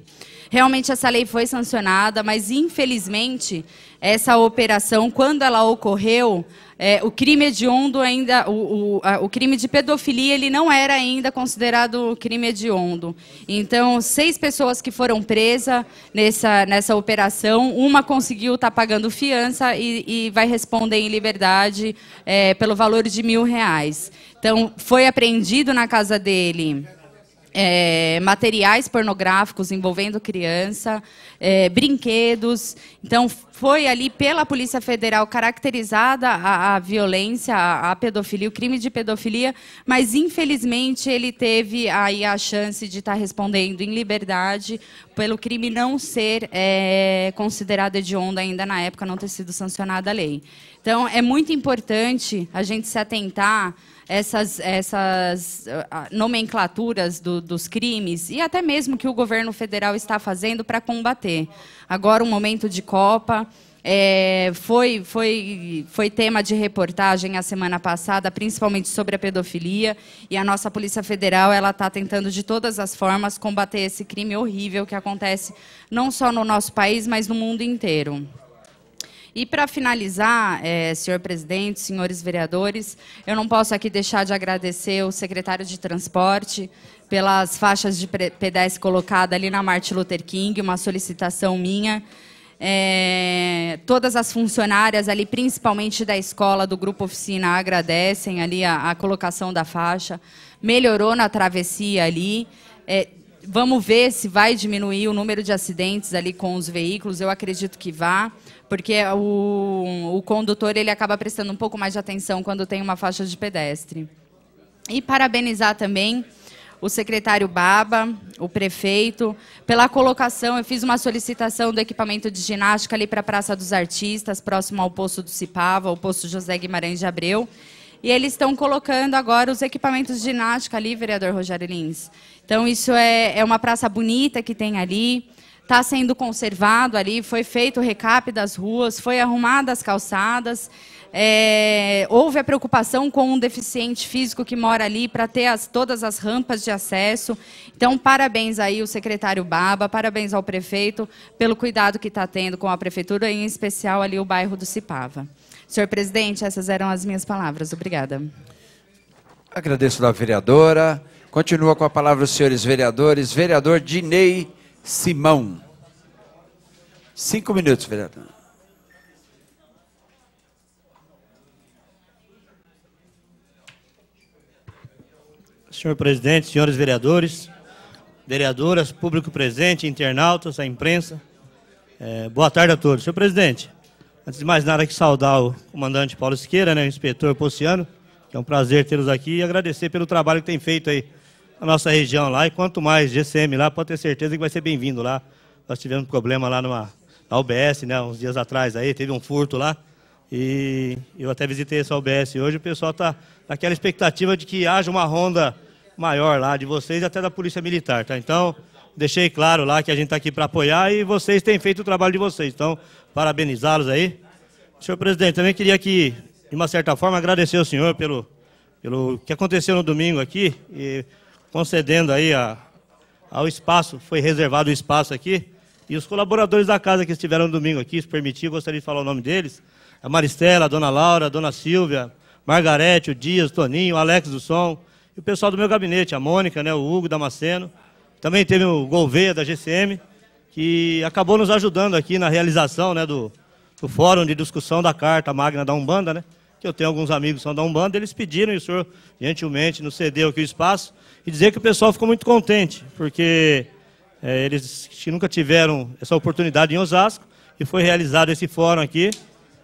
Realmente essa lei foi sancionada, mas infelizmente essa operação, quando ela ocorreu, é, o crime hediondo ainda, o, o, a, o, crime de pedofilia, ele não era ainda considerado crime hediondo. Então, seis pessoas que foram presas nessa, nessa operação, uma conseguiu estar tá pagando fiança e, e, vai responder em liberdade é, pelo valor de mil reais. Então, foi apreendido na casa dele é, materiais pornográficos envolvendo criança, é, brinquedos. Então, foi ali pela Polícia Federal caracterizada a, a violência, a, a, pedofilia, o crime de pedofilia, mas infelizmente ele teve aí a chance de estar tá respondendo em liberdade pelo crime não ser é, considerado hediondo ainda na época, não ter sido sancionada a lei. Então, é muito importante a gente se atentar essas, essas ah, ah, nomenclaturas do, dos crimes e até mesmo que o governo federal está fazendo para combater. Agora, um momento de Copa. É, foi, foi, foi tema de reportagem a semana passada, principalmente sobre a pedofilia, e a nossa Polícia Federal ela está tentando de todas as formas combater esse crime horrível que acontece não só no nosso país, mas no mundo inteiro. E para finalizar, é, senhor presidente, senhores vereadores, eu não posso aqui deixar de agradecer o secretário de Transporte pelas faixas de pedestre colocada ali na Martin Luther King, uma solicitação minha. É, todas as funcionárias ali, principalmente da escola, do grupo oficina, agradecem ali a, a colocação da faixa. Melhorou na travessia ali. É, vamos ver se vai diminuir o número de acidentes ali com os veículos. Eu acredito que vá porque o, o condutor ele acaba prestando um pouco mais de atenção quando tem uma faixa de pedestre. E parabenizar também o secretário Baba, o prefeito, pela colocação. Eu fiz uma solicitação do equipamento de ginástica ali para a Praça dos Artistas, próximo ao posto do Cipava, ao posto José Guimarães de Abreu. E eles estão colocando agora os equipamentos de ginástica ali, vereador Rogério Lins. Então, isso é, é uma praça bonita que tem ali está sendo conservado ali, foi feito o recap das ruas, foi arrumada as calçadas, é, houve a preocupação com um deficiente físico que mora ali para ter as, todas as rampas de acesso. Então, parabéns aí ao secretário Baba, parabéns ao prefeito pelo cuidado que está tendo com a prefeitura, em especial ali o bairro do Cipava. Senhor presidente, essas eram as minhas palavras. Obrigada. Agradeço da vereadora. Continua com a palavra os senhores vereadores. Vereador Dinei. Simão. Cinco minutos, vereador. Senhor presidente, senhores vereadores, vereadoras, público presente, internautas, a imprensa, é, boa tarde a todos. Senhor presidente, antes de mais nada, que saudar o comandante Paulo Siqueira, né, o inspetor que é um prazer tê-los aqui e agradecer pelo trabalho que tem feito aí a nossa região lá. E quanto mais GCM lá, pode ter certeza que vai ser bem-vindo lá. Nós tivemos um problema lá numa, na UBS, né, uns dias atrás aí, teve um furto lá. E eu até visitei essa UBS hoje, o pessoal está naquela expectativa de que haja uma ronda maior lá de vocês e até da Polícia Militar, tá? Então, deixei claro lá que a gente está aqui para apoiar e vocês têm feito o trabalho de vocês. Então, parabenizá-los aí. Senhor presidente, também queria que, de uma certa forma, agradecer ao senhor pelo, pelo que aconteceu no domingo aqui. E concedendo aí a, ao espaço, foi reservado o espaço aqui. E os colaboradores da casa que estiveram domingo aqui, se permitir, gostaria de falar o nome deles. A Maristela, a Dona Laura, a Dona Silvia, Margarete, o Dias, o Toninho, o Alex do Som, e o pessoal do meu gabinete, a Mônica, né, o Hugo Damasceno. Também teve o Gouveia da GCM, que acabou nos ajudando aqui na realização né, do, do Fórum de Discussão da Carta Magna da Umbanda, né? Que eu tenho alguns amigos que são da Umbanda, eles pediram e o senhor gentilmente nos cedeu aqui o espaço. E dizer que o pessoal ficou muito contente, porque é, eles que nunca tiveram essa oportunidade em Osasco, e foi realizado esse fórum aqui.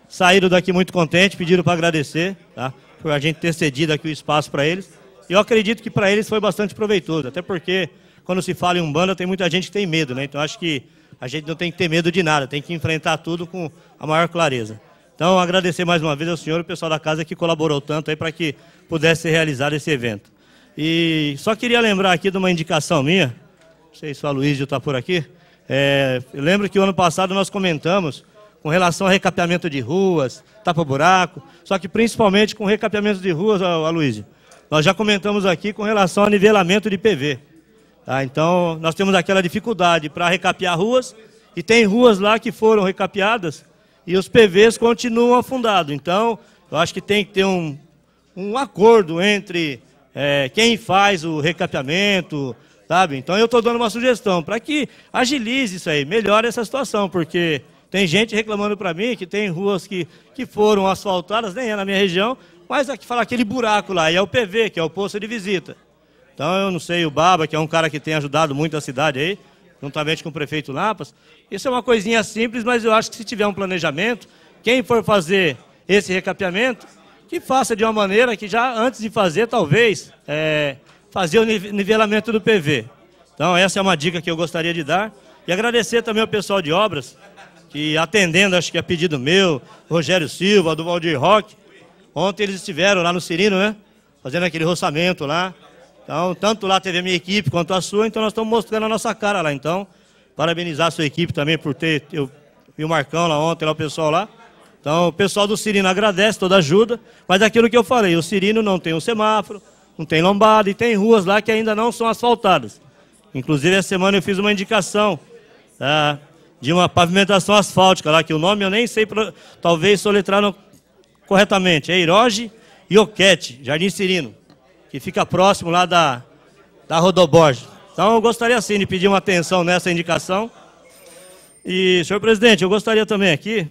Saíram daqui muito contentes, pediram para agradecer, tá? Por a gente ter cedido aqui o espaço para eles. E eu acredito que para eles foi bastante proveitoso, até porque quando se fala em Umbanda tem muita gente que tem medo, né? Então acho que a gente não tem que ter medo de nada, tem que enfrentar tudo com a maior clareza. Então agradecer mais uma vez ao senhor e ao pessoal da casa que colaborou tanto aí para que pudesse ser realizado esse evento. E só queria lembrar aqui de uma indicação minha, não sei se o Aloysio está por aqui. É, eu lembro que o ano passado nós comentamos com relação ao recapeamento de ruas, tapa-buraco, tá só que principalmente com recapeamento de ruas, Aloysio. Nós já comentamos aqui com relação ao nivelamento de PV. Tá? Então, nós temos aquela dificuldade para recapear ruas, e tem ruas lá que foram recapeadas e os PVs continuam afundados. Então, eu acho que tem que ter um, um acordo entre é, quem faz o recapeamento, sabe? Então eu estou dando uma sugestão para que agilize isso aí, melhore essa situação, porque tem gente reclamando para mim que tem ruas que, que foram asfaltadas, nem é na minha região, mas aqui fala aquele buraco lá, e é o PV, que é o posto de visita. Então eu não sei, o Baba, que é um cara que tem ajudado muito a cidade aí, juntamente com o prefeito Lapas, isso é uma coisinha simples, mas eu acho que se tiver um planejamento, quem for fazer esse recapeamento, que faça de uma maneira que já antes de fazer, talvez, é, fazer o nivelamento do PV. Então, essa é uma dica que eu gostaria de dar. E agradecer também ao pessoal de obras, que atendendo, acho que a é pedido meu, Rogério Silva, do Valdir Roque, ontem eles estiveram lá no Cirino, né? Fazendo aquele roçamento lá. Então, tanto lá teve a minha equipe quanto a sua, então nós estamos mostrando a nossa cara lá. Então, parabenizar a sua equipe também por ter. Eu vi o Marcão lá ontem, lá o pessoal lá. Então, o pessoal do Cirino agradece toda ajuda, mas é aquilo que eu falei, o Cirino não tem um semáforo, não tem lombada e tem ruas lá que ainda não são asfaltadas. Inclusive, essa semana eu fiz uma indicação tá, de uma pavimentação asfáltica lá, que o nome eu nem sei, talvez soletraram corretamente. É Iroge Ioquete, Jardim Cirino, que fica próximo lá da, da Rodoborge. Então, eu gostaria sim de pedir uma atenção nessa indicação. E, senhor presidente, eu gostaria também aqui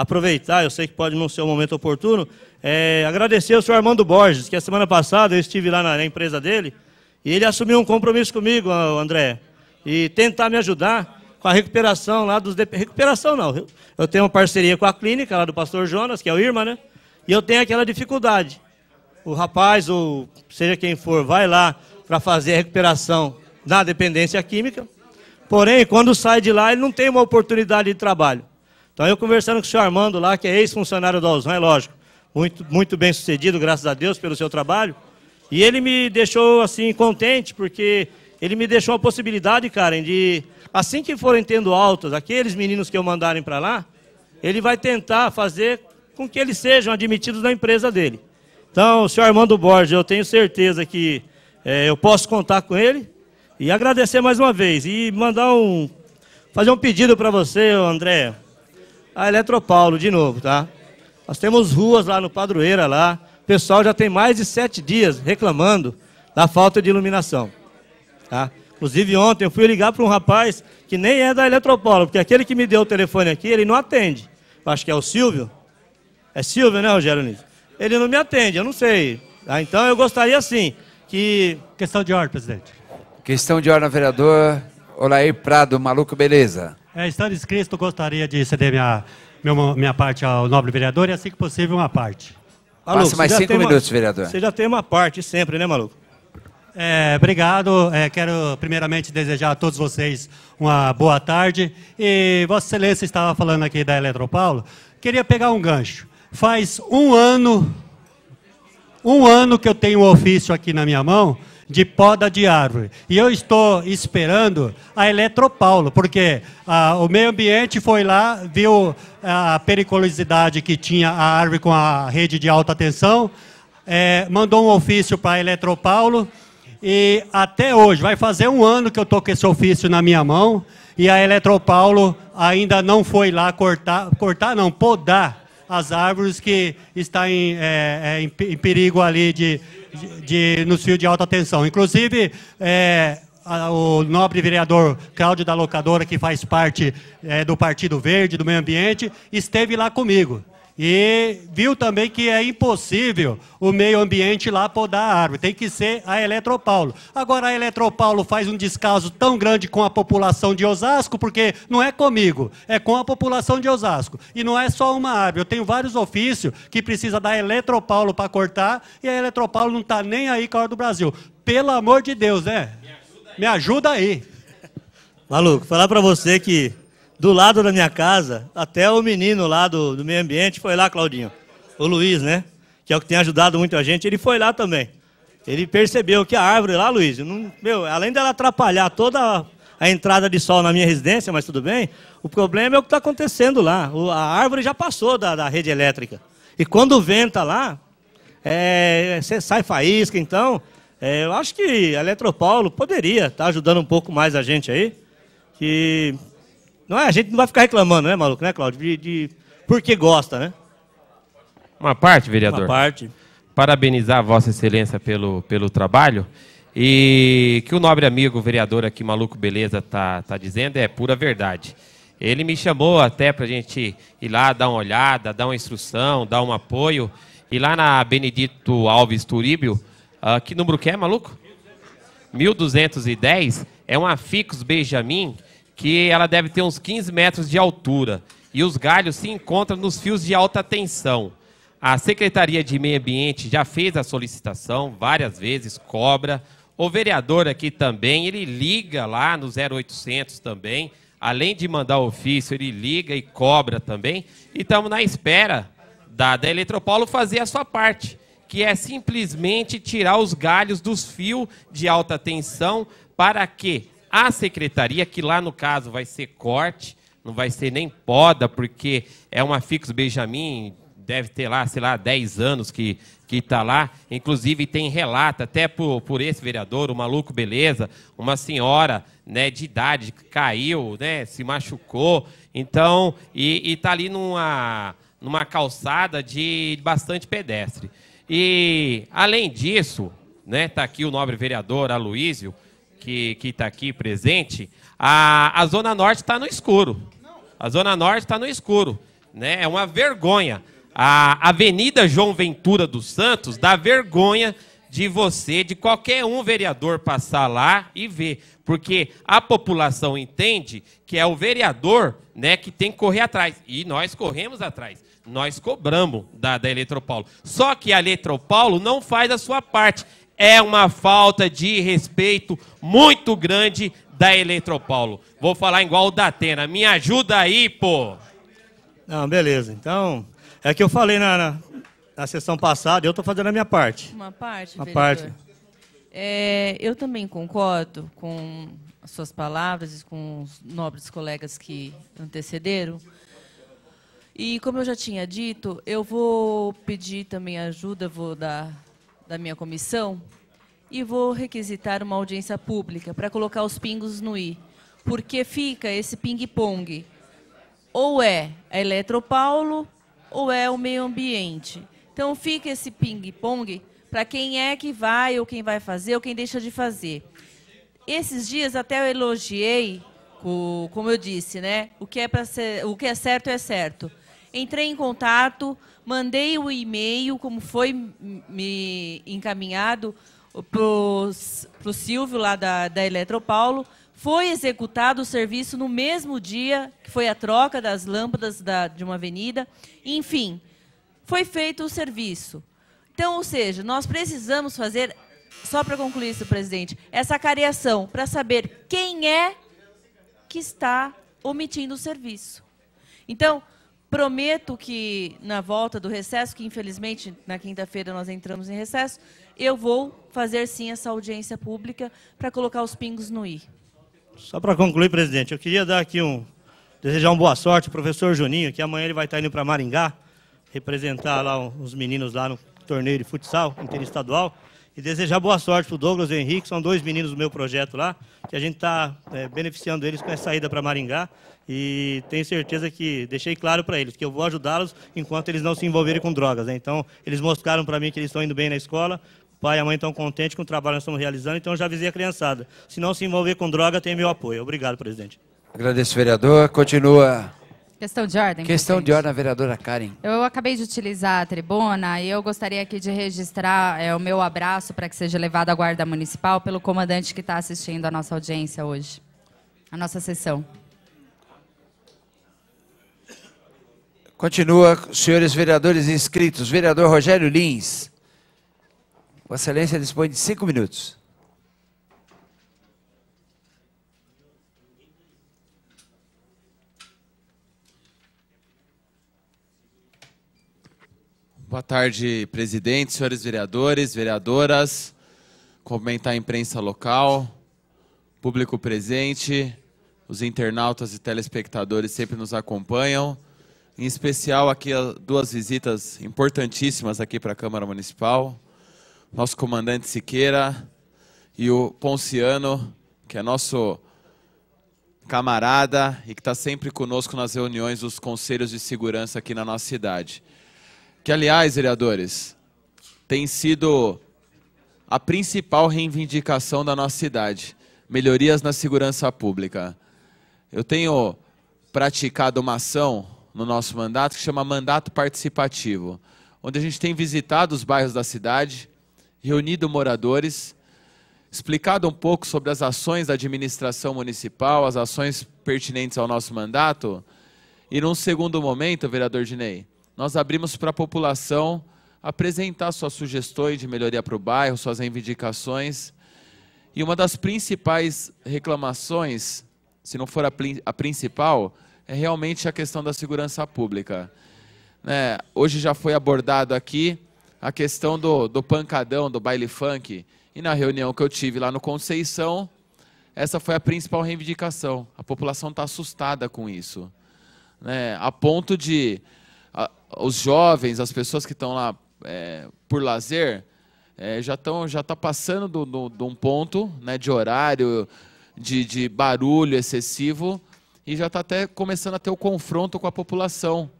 aproveitar, eu sei que pode não ser o momento oportuno, é, agradecer ao senhor Armando Borges, que a semana passada eu estive lá na, na empresa dele, e ele assumiu um compromisso comigo, André, e tentar me ajudar com a recuperação lá dos... Recuperação não, eu tenho uma parceria com a clínica lá do pastor Jonas, que é o Irma, né? E eu tenho aquela dificuldade. O rapaz, ou seja quem for, vai lá para fazer a recuperação da dependência química, porém, quando sai de lá, ele não tem uma oportunidade de trabalho. Então eu conversando com o senhor Armando lá, que é ex-funcionário do Alzheimer, é lógico, muito, muito bem sucedido, graças a Deus, pelo seu trabalho. E ele me deixou assim contente, porque ele me deixou a possibilidade, Karen, de assim que forem tendo altas, aqueles meninos que eu mandarem para lá, ele vai tentar fazer com que eles sejam admitidos na empresa dele. Então, senhor Armando Borges, eu tenho certeza que é, eu posso contar com ele e agradecer mais uma vez e mandar um fazer um pedido para você, André a Eletropaulo, de novo, tá? Nós temos ruas lá no Padroeira, lá. O pessoal já tem mais de sete dias reclamando da falta de iluminação. Tá? Inclusive, ontem eu fui ligar para um rapaz que nem é da Eletropaulo, porque aquele que me deu o telefone aqui, ele não atende. Eu acho que é o Silvio. É Silvio, né, Rogério Nunes? Ele não me atende, eu não sei. Tá? Então, eu gostaria, assim, que... Questão de ordem, presidente. Questão de ordem, vereador. Olair Prado, maluco, beleza. É, estando inscrito, gostaria de ceder minha, minha, minha parte ao nobre vereador e, assim que possível, uma parte. Maluco, Passa mais cinco minutos, uma, vereador. Você já tem uma parte sempre, né, maluco? É, obrigado. É, quero primeiramente desejar a todos vocês uma boa tarde. E Vossa Excelência estava falando aqui da Eletropaulo. Queria pegar um gancho. Faz um ano, um ano que eu tenho um ofício aqui na minha mão de poda de árvore. E eu estou esperando a Eletropaulo, porque ah, o meio ambiente foi lá, viu ah, a periculosidade que tinha a árvore com a rede de alta tensão, é, mandou um ofício para a Eletropaulo, e até hoje, vai fazer um ano que eu estou com esse ofício na minha mão, e a Eletropaulo ainda não foi lá cortar, cortar não, podar as árvores que estão em, é, em, perigo ali de de, nos fios de alta tensão. Inclusive, é, a, o nobre vereador Cláudio da Locadora, que faz parte é, do Partido Verde, do Meio Ambiente, esteve lá comigo. E viu também que é impossível o meio ambiente lá podar a árvore, tem que ser a Eletropaulo. Agora a Eletropaulo faz um descaso tão grande com a população de Osasco, porque não é comigo, é com a população de Osasco. E não é só uma árvore, eu tenho vários ofícios que precisa da Eletropaulo para cortar, e a Eletropaulo não está nem aí com a hora do Brasil. Pelo amor de Deus, né? Me ajuda aí. Me ajuda aí. Maluco, falar para você que do lado da minha casa, até o menino lá do, do meio ambiente foi lá, Claudinho. O Luiz, né? Que é o que tem ajudado muito a gente, ele foi lá também. Ele percebeu que a árvore lá, Luiz, não, meu, além dela atrapalhar toda a entrada de sol na minha residência, mas tudo bem, o problema é o que está acontecendo lá. O, a árvore já passou da, da, rede elétrica. E quando venta lá, é, sai faísca, então, é, eu acho que a Eletropaulo poderia estar tá ajudando um pouco mais a gente aí, que não é, a gente não vai ficar reclamando, né, maluco, né, Cláudio? De, de, porque gosta, né? Uma parte, vereador. Uma parte. Parabenizar Vossa Excelência pelo, pelo trabalho. E que o nobre amigo vereador aqui, Maluco Beleza, tá, tá dizendo é pura verdade. Ele me chamou até para a gente ir lá dar uma olhada, dar uma instrução, dar um apoio. E lá na Benedito Alves Turíbio, uh, que número que é, maluco? 1210 é uma Fix Benjamin que ela deve ter uns 15 metros de altura e os galhos se encontram nos fios de alta tensão. A Secretaria de Meio Ambiente já fez a solicitação várias vezes, cobra. O vereador aqui também, ele liga lá no 0800 também. Além de mandar ofício, ele liga e cobra também. E estamos na espera da, da Eletropaulo fazer a sua parte, que é simplesmente tirar os galhos dos fios de alta tensão para que a secretaria, que lá no caso vai ser corte, não vai ser nem poda, porque é uma Fix Benjamin, deve ter lá, sei lá, 10 anos que que está lá, inclusive tem relato até por, por esse vereador, o maluco beleza, uma senhora né, de idade que caiu, né, se machucou, então e está ali numa numa calçada de bastante pedestre. E além disso, né, está aqui o nobre vereador Aloísio, que está aqui presente, a, a Zona Norte está no escuro. A Zona Norte está no escuro. Né? É uma vergonha. A Avenida João Ventura dos Santos dá vergonha de você, de qualquer um vereador passar lá e ver, porque a população entende que é o vereador, né, que tem que correr atrás e nós corremos atrás, nós cobramos da, da Eletropaulo. Só que a Eletropaulo não faz a sua parte é uma falta de respeito muito grande da Eletropaulo. Vou falar igual o da Atena. Me ajuda aí, pô! Não, beleza. Então, é que eu falei na, na, na sessão passada, eu estou fazendo a minha parte. Uma parte, Uma parte. É, eu também concordo com as suas palavras e com os nobres colegas que antecederam. E, como eu já tinha dito, eu vou pedir também ajuda, vou dar da minha comissão e vou requisitar uma audiência pública para colocar os pingos no i. Porque fica esse ping-pong. Ou é a é Eletropaulo ou é o meio ambiente. Então fica esse ping-pong para quem é que vai, ou quem vai fazer, ou quem deixa de fazer. Esses dias até eu elogiei, como eu disse, né? O que é, ser, o que é certo é certo. Entrei em contato mandei o um e-mail, como foi me encaminhado para o Silvio, lá da, da Eletropaulo, foi executado o serviço no mesmo dia que foi a troca das lâmpadas da, de uma avenida. Enfim, foi feito o serviço. Então, ou seja, nós precisamos fazer, só para concluir isso, presidente, essa careação para saber quem é que está omitindo o serviço. Então, Prometo que na volta do recesso, que infelizmente na quinta-feira nós entramos em recesso, eu vou fazer sim essa audiência pública para colocar os pingos no i. Só para concluir, presidente, eu queria dar aqui um desejar uma boa sorte ao professor Juninho, que amanhã ele vai estar tá indo para Maringá representar lá os meninos lá no torneio de futsal interestadual e desejar boa sorte para o Douglas e o Henrique, são dois meninos do meu projeto lá, que a gente está é, eh, beneficiando eles com a saída para Maringá e tenho certeza que deixei claro para eles que eu vou ajudá-los enquanto eles não se envolverem com drogas. Né? Então, eles mostraram para mim que eles estão indo bem na escola, o pai e a mãe estão contentes com o trabalho que nós estamos realizando, então eu já avisei a criançada. Se não se envolver com droga, tem meu apoio. Obrigado, presidente. Agradeço, vereador. Continua. Questão de ordem. Questão presidente. de ordem, vereadora Karen. Eu acabei de utilizar a tribuna e eu gostaria aqui de registrar é, o meu abraço para que seja levado à Guarda Municipal pelo comandante que está assistindo a nossa audiência hoje, a nossa sessão. Continua, senhores vereadores inscritos. Vereador Rogério Lins. Vossa Excelência dispõe de cinco minutos. Boa tarde, presidente, senhores vereadores, vereadoras, comentar a imprensa local, público presente, os internautas e telespectadores sempre nos acompanham em especial aqui duas visitas importantíssimas aqui para a Câmara Municipal, nosso comandante Siqueira e o Ponciano, que é nosso camarada e que está sempre conosco nas reuniões dos conselhos de segurança aqui na nossa cidade. Que, aliás, vereadores, tem sido a principal reivindicação da nossa cidade, melhorias na segurança pública. Eu tenho praticado uma ação no nosso mandato que chama Mandato Participativo, onde a gente tem visitado os bairros da cidade, reunido moradores, explicado um pouco sobre as ações da administração municipal, as ações pertinentes ao nosso mandato. E num segundo momento, vereador Dinei, nós abrimos para a população apresentar suas sugestões de melhoria para o bairro, suas reivindicações. E uma das principais reclamações, se não for a, a principal, é realmente a questão da segurança pública. Né? Hoje já foi abordado aqui a questão do, do pancadão, do baile funk, e na reunião que eu tive lá no Conceição, essa foi a principal reivindicação. A população está assustada com isso. Né? A ponto de a, os jovens, as pessoas que estão lá é, por lazer, é, já estão já tá passando de um ponto né, de horário, de, de barulho excessivo, e já está até começando a ter o confronto com a população,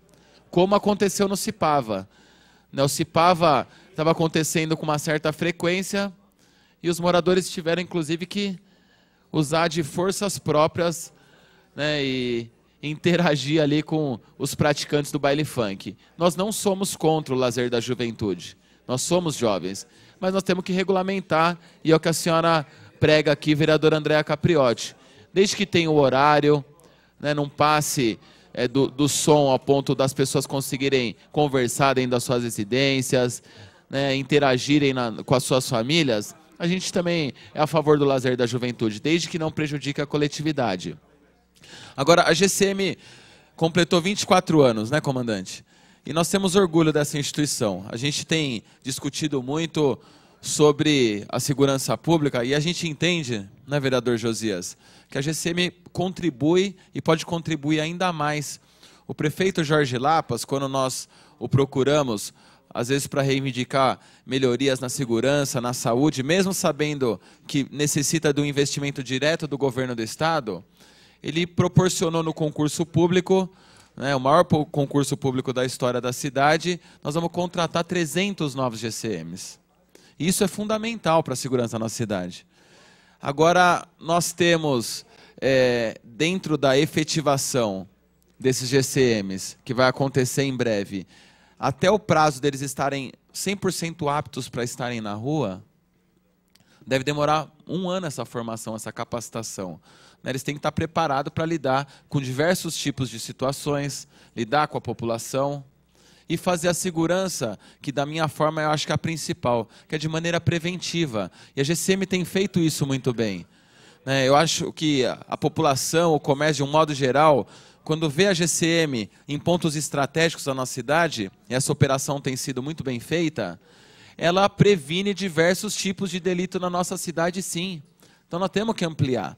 como aconteceu no Cipava. Né, o Cipava estava acontecendo com uma certa frequência e os moradores tiveram, inclusive, que usar de forças próprias né, e interagir ali com os praticantes do baile funk. Nós não somos contra o lazer da juventude, nós somos jovens, mas nós temos que regulamentar, e é o que a senhora prega aqui, vereadora Andréa Capriotti. Desde que tenha o horário, né, não passe é, do, do, som a ponto das pessoas conseguirem conversar dentro das suas residências, né, interagirem na, com as suas famílias, a gente também é a favor do lazer da juventude, desde que não prejudique a coletividade. Agora, a GCM completou 24 anos, né, comandante? E nós temos orgulho dessa instituição. A gente tem discutido muito sobre a segurança pública e a gente entende, né, vereador Josias? que a GCM contribui e pode contribuir ainda mais. O prefeito Jorge Lapas, quando nós o procuramos, às vezes para reivindicar melhorias na segurança, na saúde, mesmo sabendo que necessita do investimento direto do governo do estado, ele proporcionou no concurso público, né, o maior concurso público da história da cidade, nós vamos contratar 300 novos GCMs. Isso é fundamental para a segurança da nossa cidade. Agora, nós temos é, dentro da efetivação desses GCMs, que vai acontecer em breve, até o prazo deles estarem 100% aptos para estarem na rua, deve demorar um ano essa formação, essa capacitação. Né, eles têm que estar preparados para lidar com diversos tipos de situações, lidar com a população, e fazer a segurança, que da minha forma eu acho que é a principal, que é de maneira preventiva. E a GCM tem feito isso muito bem. Né? Eu acho que a população, o comércio de um modo geral, quando vê a GCM em pontos estratégicos da nossa cidade, essa operação tem sido muito bem feita, ela previne diversos tipos de delito na nossa cidade, sim. Então nós temos que ampliar.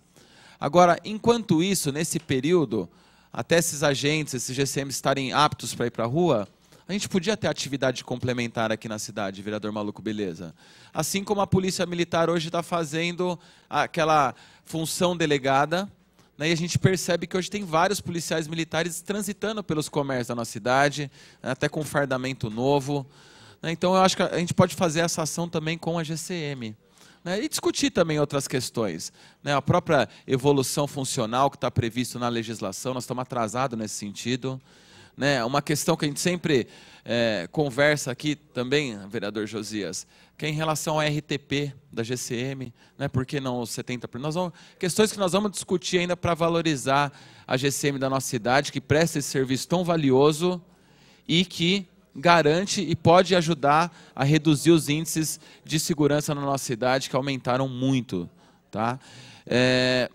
Agora, enquanto isso, nesse período, até esses agentes, esses GCMs estarem aptos para ir para a rua, a gente podia ter atividade complementar aqui na cidade, vereador Maluco Beleza. Assim como a Polícia Militar hoje está fazendo aquela função delegada, né, e a gente percebe que hoje tem vários policiais militares transitando pelos comércios da nossa cidade, né, até com fardamento novo. Né. Então, eu acho que a gente pode fazer essa ação também com a GCM. Né, e discutir também outras questões. Né, a própria evolução funcional que está previsto na legislação, nós estamos atrasados nesse sentido. Né? É uma questão que a gente sempre é, conversa aqui também, vereador Josias, que é em relação à RTP da GCM, né? por que não os 70%? Nós vamos, questões que nós vamos discutir ainda para valorizar a GCM da nossa cidade, que presta esse serviço tão valioso e que garante e pode ajudar a reduzir os índices de segurança na nossa cidade, que aumentaram muito. Tá? É...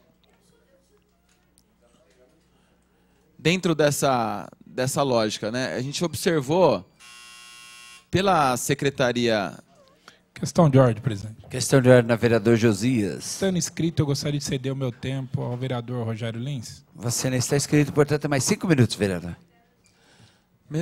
Dentro dessa, dessa lógica, né? A gente observou pela secretaria. Questão de ordem, presidente. Questão de ordem na vereador Josias. Estando inscrito, eu gostaria de ceder o meu tempo ao vereador Rogério Lins. Você não está inscrito, portanto, é mais cinco minutos, vereador.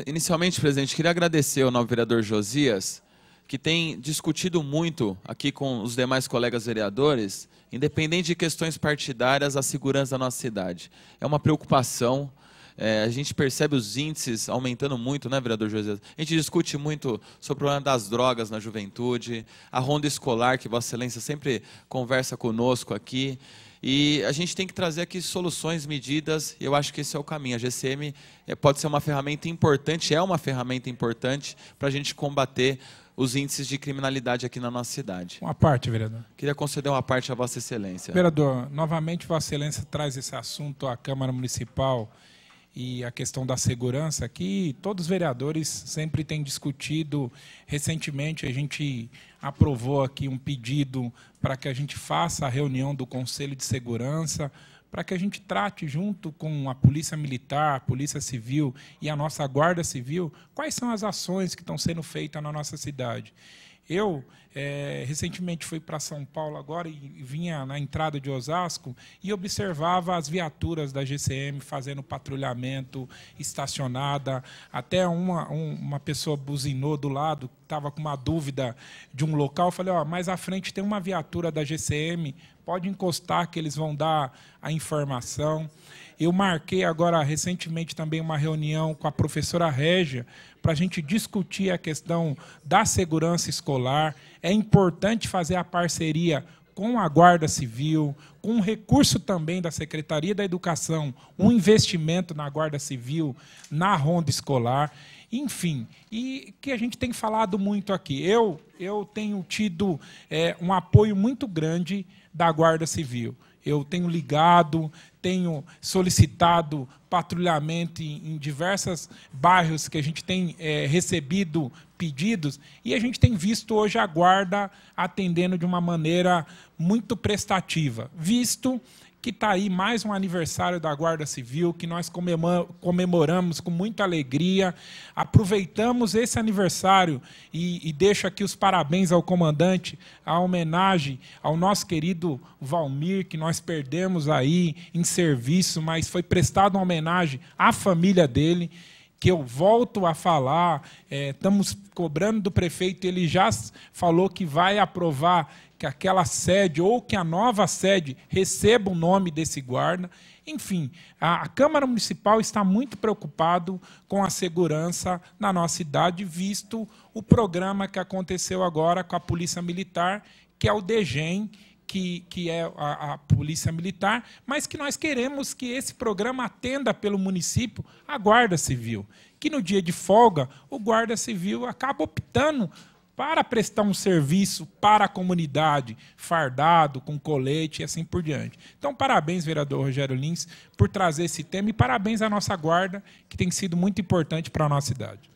Inicialmente, presidente, queria agradecer ao novo vereador Josias, que tem discutido muito aqui com os demais colegas vereadores, independente de questões partidárias, a segurança da nossa cidade. É uma preocupação é, a gente percebe os índices aumentando muito, né, vereador José? A gente discute muito sobre o problema das drogas na juventude, a ronda escolar, que Vossa Excelência sempre conversa conosco aqui. E a gente tem que trazer aqui soluções, medidas, e eu acho que esse é o caminho. A GCM é, pode ser uma ferramenta importante, é uma ferramenta importante para a gente combater os índices de criminalidade aqui na nossa cidade. Uma parte, vereador. Queria conceder uma parte à Vossa Excelência. Vereador, novamente, Vossa Excelência traz esse assunto à Câmara Municipal e a questão da segurança, que todos os vereadores sempre têm discutido. Recentemente, a gente aprovou aqui um pedido para que a gente faça a reunião do Conselho de Segurança, para que a gente trate, junto com a Polícia Militar, a Polícia Civil e a nossa Guarda Civil, quais são as ações que estão sendo feitas na nossa cidade. Eu é, recentemente fui para São Paulo agora e vinha na entrada de Osasco e observava as viaturas da GCM fazendo patrulhamento, estacionada. Até uma, um, uma pessoa buzinou do lado, estava com uma dúvida de um local. falei, ó, mais à frente tem uma viatura da GCM, pode encostar que eles vão dar a informação. Eu marquei agora recentemente também uma reunião com a professora Régia para a gente discutir a questão da segurança escolar. É importante fazer a parceria com a Guarda Civil, com recurso também da Secretaria da Educação, um investimento na Guarda Civil, na ronda escolar, enfim, e que a gente tem falado muito aqui. Eu, eu tenho tido é, um apoio muito grande da Guarda Civil eu tenho ligado, tenho solicitado patrulhamento em, em diversos bairros que a gente tem é, recebido pedidos e a gente tem visto hoje a guarda atendendo de uma maneira muito prestativa, visto que está aí mais um aniversário da Guarda Civil, que nós comemoramos com muita alegria. Aproveitamos esse aniversário e, e deixo aqui os parabéns ao comandante, a homenagem ao nosso querido Valmir, que nós perdemos aí em serviço, mas foi prestada uma homenagem à família dele que eu volto a falar, é, estamos cobrando do prefeito, ele já falou que vai aprovar que aquela sede ou que a nova sede receba o nome desse guarda. Enfim, a, Câmara Municipal está muito preocupado com a segurança na nossa cidade, visto o programa que aconteceu agora com a Polícia Militar, que é o DGEM, que, que é a, a Polícia Militar, mas que nós queremos que esse programa atenda pelo município a Guarda Civil, que no dia de folga o Guarda Civil acaba optando para prestar um serviço para a comunidade, fardado, com colete e assim por diante. Então, parabéns, vereador Rogério Lins, por trazer esse tema e parabéns à nossa guarda, que tem sido muito importante para a nossa cidade.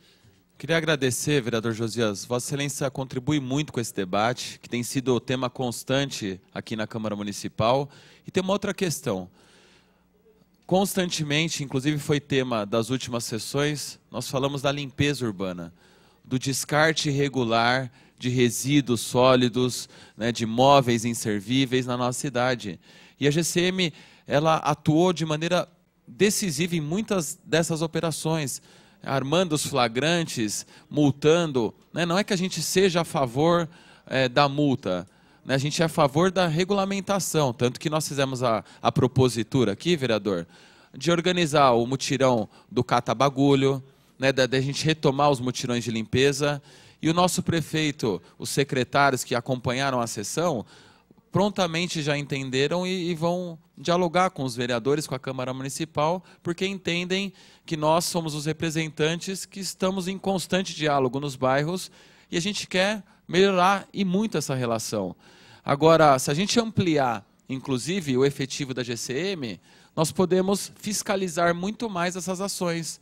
Queria agradecer, vereador Josias. Vossa Excelência contribui muito com esse debate, que tem sido o tema constante aqui na Câmara Municipal. E tem uma outra questão. Constantemente, inclusive foi tema das últimas sessões, nós falamos da limpeza urbana do descarte irregular de resíduos sólidos, né, de móveis inservíveis na nossa cidade. E a GCM ela atuou de maneira decisiva em muitas dessas operações, armando os flagrantes, multando. Né? Não é que a gente seja a favor é, da multa, né? a gente é a favor da regulamentação. Tanto que nós fizemos a, a propositura aqui, vereador, de organizar o mutirão do cata-bagulho, né, da, da gente retomar os mutirões de limpeza. E o nosso prefeito, os secretários que acompanharam a sessão, prontamente já entenderam e, e, vão dialogar com os vereadores, com a Câmara Municipal, porque entendem que nós somos os representantes que estamos em constante diálogo nos bairros e a gente quer melhorar e muito essa relação. Agora, se a gente ampliar, inclusive, o efetivo da GCM, nós podemos fiscalizar muito mais essas ações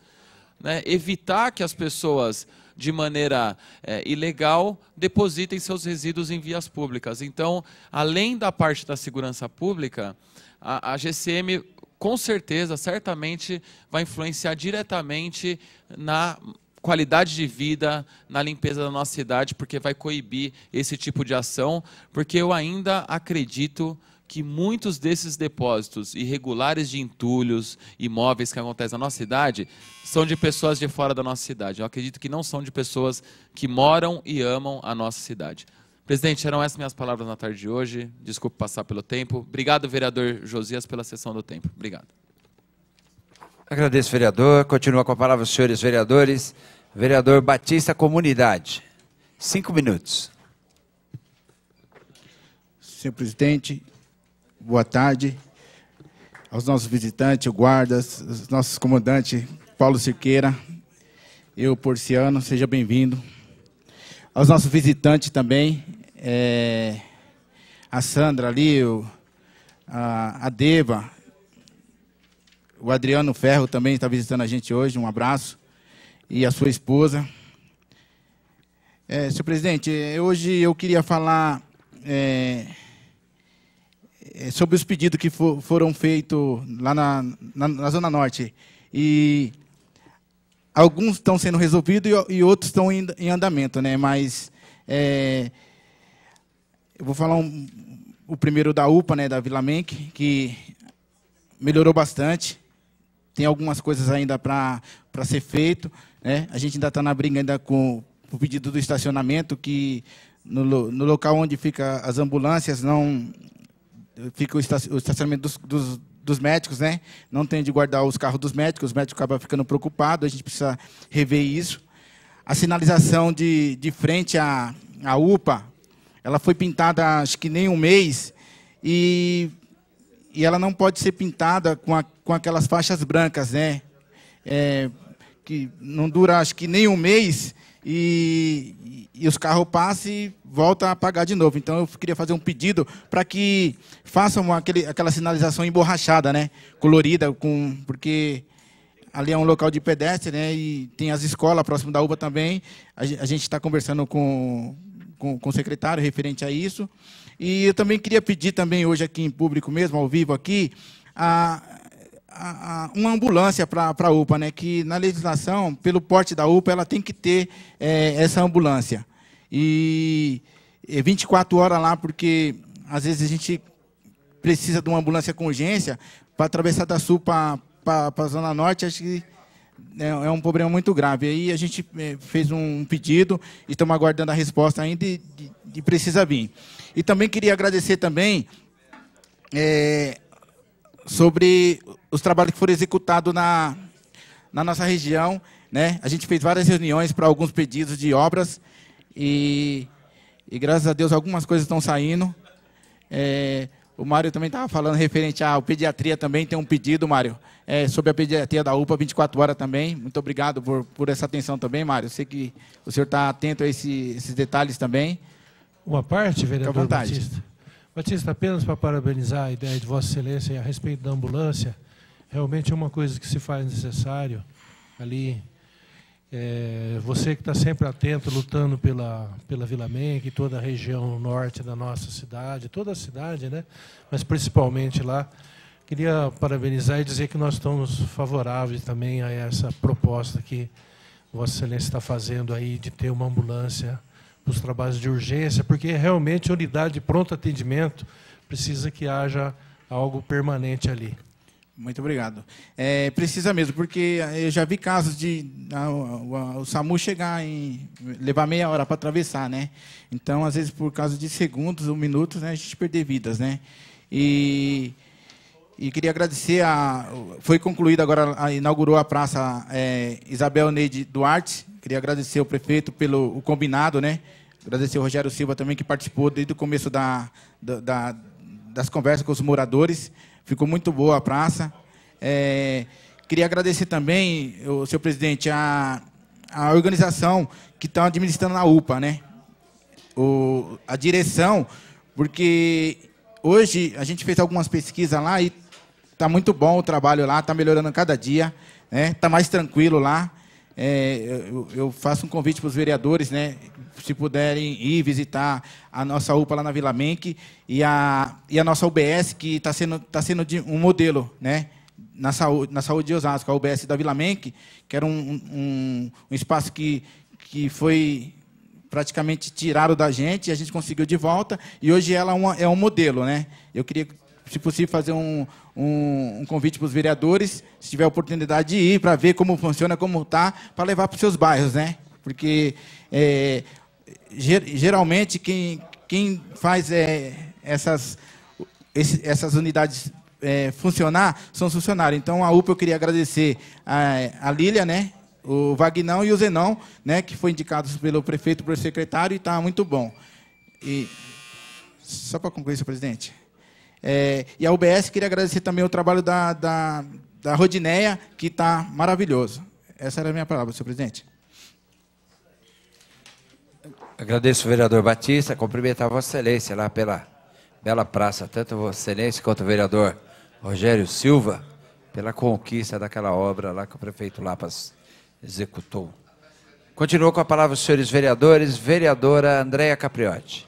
né, evitar que as pessoas, de maneira é, ilegal, depositem seus resíduos em vias públicas. Então, além da parte da segurança pública, a, a GCM com certeza, certamente, vai influenciar diretamente na qualidade de vida, na limpeza da nossa cidade, porque vai coibir esse tipo de ação, porque eu ainda acredito que muitos desses depósitos irregulares de entulhos, imóveis que acontecem na nossa cidade, são de pessoas de fora da nossa cidade. Eu acredito que não são de pessoas que moram e amam a nossa cidade. Presidente, eram essas minhas palavras na tarde de hoje. Desculpe passar pelo tempo. Obrigado, vereador Josias, pela sessão do tempo. Obrigado. Agradeço, vereador. Continua com a palavra os senhores vereadores. Vereador Batista, comunidade. Cinco minutos. Senhor presidente, boa tarde aos nossos visitantes, guardas, aos nossos comandantes Paulo Cirqueira, eu, Porciano, seja bem-vindo. Aos nossos visitantes também, é, a Sandra ali, o, a, a Deva, o Adriano Ferro também está visitando a gente hoje, um abraço, e a sua esposa. É, senhor presidente, hoje eu queria falar. É, é, sobre os pedidos que for, foram feitos lá na, na, na, Zona Norte. E alguns estão sendo resolvidos e, e outros estão em, em, andamento, né? Mas é, eu vou falar um, o primeiro da UPA, né, da Vila Menk, que melhorou bastante. Tem algumas coisas ainda para ser feito. Né? A gente ainda está na briga ainda com o pedido do estacionamento, que no, no local onde fica as ambulâncias não fica o estacionamento dos, dos, dos, médicos, né? Não tem de guardar os carros dos médicos, os médicos acabam ficando preocupados, a gente precisa rever isso. A sinalização de, de frente à, à UPA, ela foi pintada acho que nem um mês, e, e ela não pode ser pintada com, a, com aquelas faixas brancas, né? É, que não dura acho que nem um mês, e, e os carros passam e voltam a apagar de novo. Então eu queria fazer um pedido para que façam aquele, aquela sinalização emborrachada, né? Colorida, com, porque ali é um local de pedestre, né? E tem as escolas próximo da UBA também. A, a gente está conversando com, com, com o secretário referente a isso. E eu também queria pedir também hoje aqui em público mesmo, ao vivo aqui, a, a, uma ambulância para a UPA, né? que na legislação, pelo porte da UPA, ela tem que ter é, essa ambulância. E é 24 horas lá, porque às vezes a gente precisa de uma ambulância com urgência para atravessar da Sul para a Zona Norte, acho que é, é um problema muito grave. Aí a gente é, fez um pedido, estamos aguardando a resposta ainda e, e precisa vir. E também queria agradecer também é, sobre os trabalhos que foram executados na, na nossa região. Né? A gente fez várias reuniões para alguns pedidos de obras e, e, graças a Deus, algumas coisas estão saindo. É, o Mário também estava falando referente à pediatria também, tem um pedido, Mário, é, sobre a pediatria da UPA 24 horas também. Muito obrigado por, por essa atenção também, Mário. Sei que o senhor está atento a esse, esses detalhes também. Uma parte, vereador Batista. Batista, apenas para parabenizar a ideia de Vossa Excelência a respeito da ambulância, realmente é uma coisa que se faz necessário ali. É, você que está sempre atento, lutando pela, pela Vila e toda a região norte da nossa cidade, toda a cidade, né? mas principalmente lá. Queria parabenizar e dizer que nós estamos favoráveis também a essa proposta que Vossa Excelência está fazendo aí de ter uma ambulância para os trabalhos de urgência, porque realmente a unidade de pronto atendimento precisa que haja algo permanente ali. Muito obrigado. É, precisa mesmo, porque é, eu já vi casos de a, a, o SAMU chegar em. levar meia hora para atravessar, né? Então, às vezes, por causa de segundos ou minutos, né, a gente perder vidas, né? E, e queria agradecer a. Foi concluída agora, a, inaugurou a Praça é, Isabel Neide Duarte, Queria agradecer ao prefeito pelo combinado, né? Agradecer ao Rogério Silva também, que participou desde o começo da, da das conversas com os moradores. Ficou muito boa a praça. É, queria agradecer também, o senhor presidente, a, a organização que está administrando a UPA, né? O, a direção, porque hoje a gente fez algumas pesquisas lá e está muito bom o trabalho lá, está melhorando cada dia, está né? Tá mais tranquilo lá é, eu, eu, faço um convite para os vereadores, né? Se puderem ir visitar a nossa UPA lá na Vila Menck e a, e a nossa UBS, que está sendo, tá sendo um modelo, né? Na saúde, na saúde de Osasco, a UBS da Vila Menck, que era um, um, um espaço que, que foi praticamente tirado da gente, e a gente conseguiu de volta, e hoje ela é, uma, é um modelo, né? Eu queria, se possível, fazer um, um, um convite para os vereadores, se tiver oportunidade de ir para ver como funciona, como está, para levar para os seus bairros, né? Porque é, geralmente quem, quem faz é, essas, esse, essas unidades é, funcionar são funcionários. Então a UPA eu queria agradecer a, a Lília, né? O Vagnão e o Zenão, né? Que foi indicados pelo prefeito, pelo secretário, e está muito bom. E só para concluir, senhor presidente. É, e a UBS queria agradecer também o trabalho da, da, da que está maravilhoso. Essa era a minha palavra, senhor presidente. Agradeço o vereador Batista, cumprimentar Vossa Excelência lá pela bela praça, tanto Vossa Excelência quanto o vereador Rogério Silva, pela conquista daquela obra lá que o prefeito Lapas executou. Continuo com a palavra os senhores vereadores, vereadora Andréia Capriotti.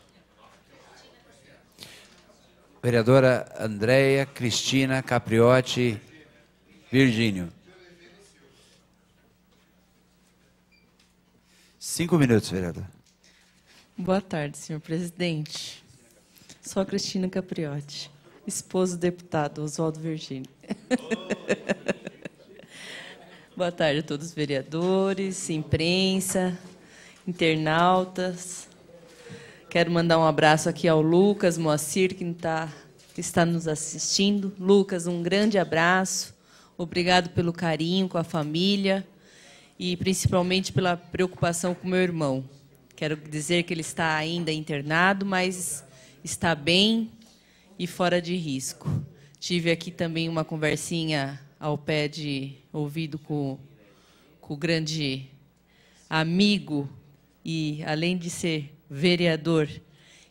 Vereadora Andréia Cristina Capriotti Virgínio. Cinco minutos, vereadora. Boa tarde, senhor presidente. Sou a Cristina Capriotti, esposa do deputado Oswaldo Virgínio. Boa tarde a todos os vereadores, imprensa, internautas. Quero mandar um abraço aqui ao Lucas Moacir, que está, está nos assistindo. Lucas, um grande abraço. Obrigado pelo carinho com a família e principalmente pela preocupação com meu irmão. Quero dizer que ele está ainda internado, mas está bem e fora de risco. Tive aqui também uma conversinha ao pé de ouvido com, com o grande amigo e, além de ser vereador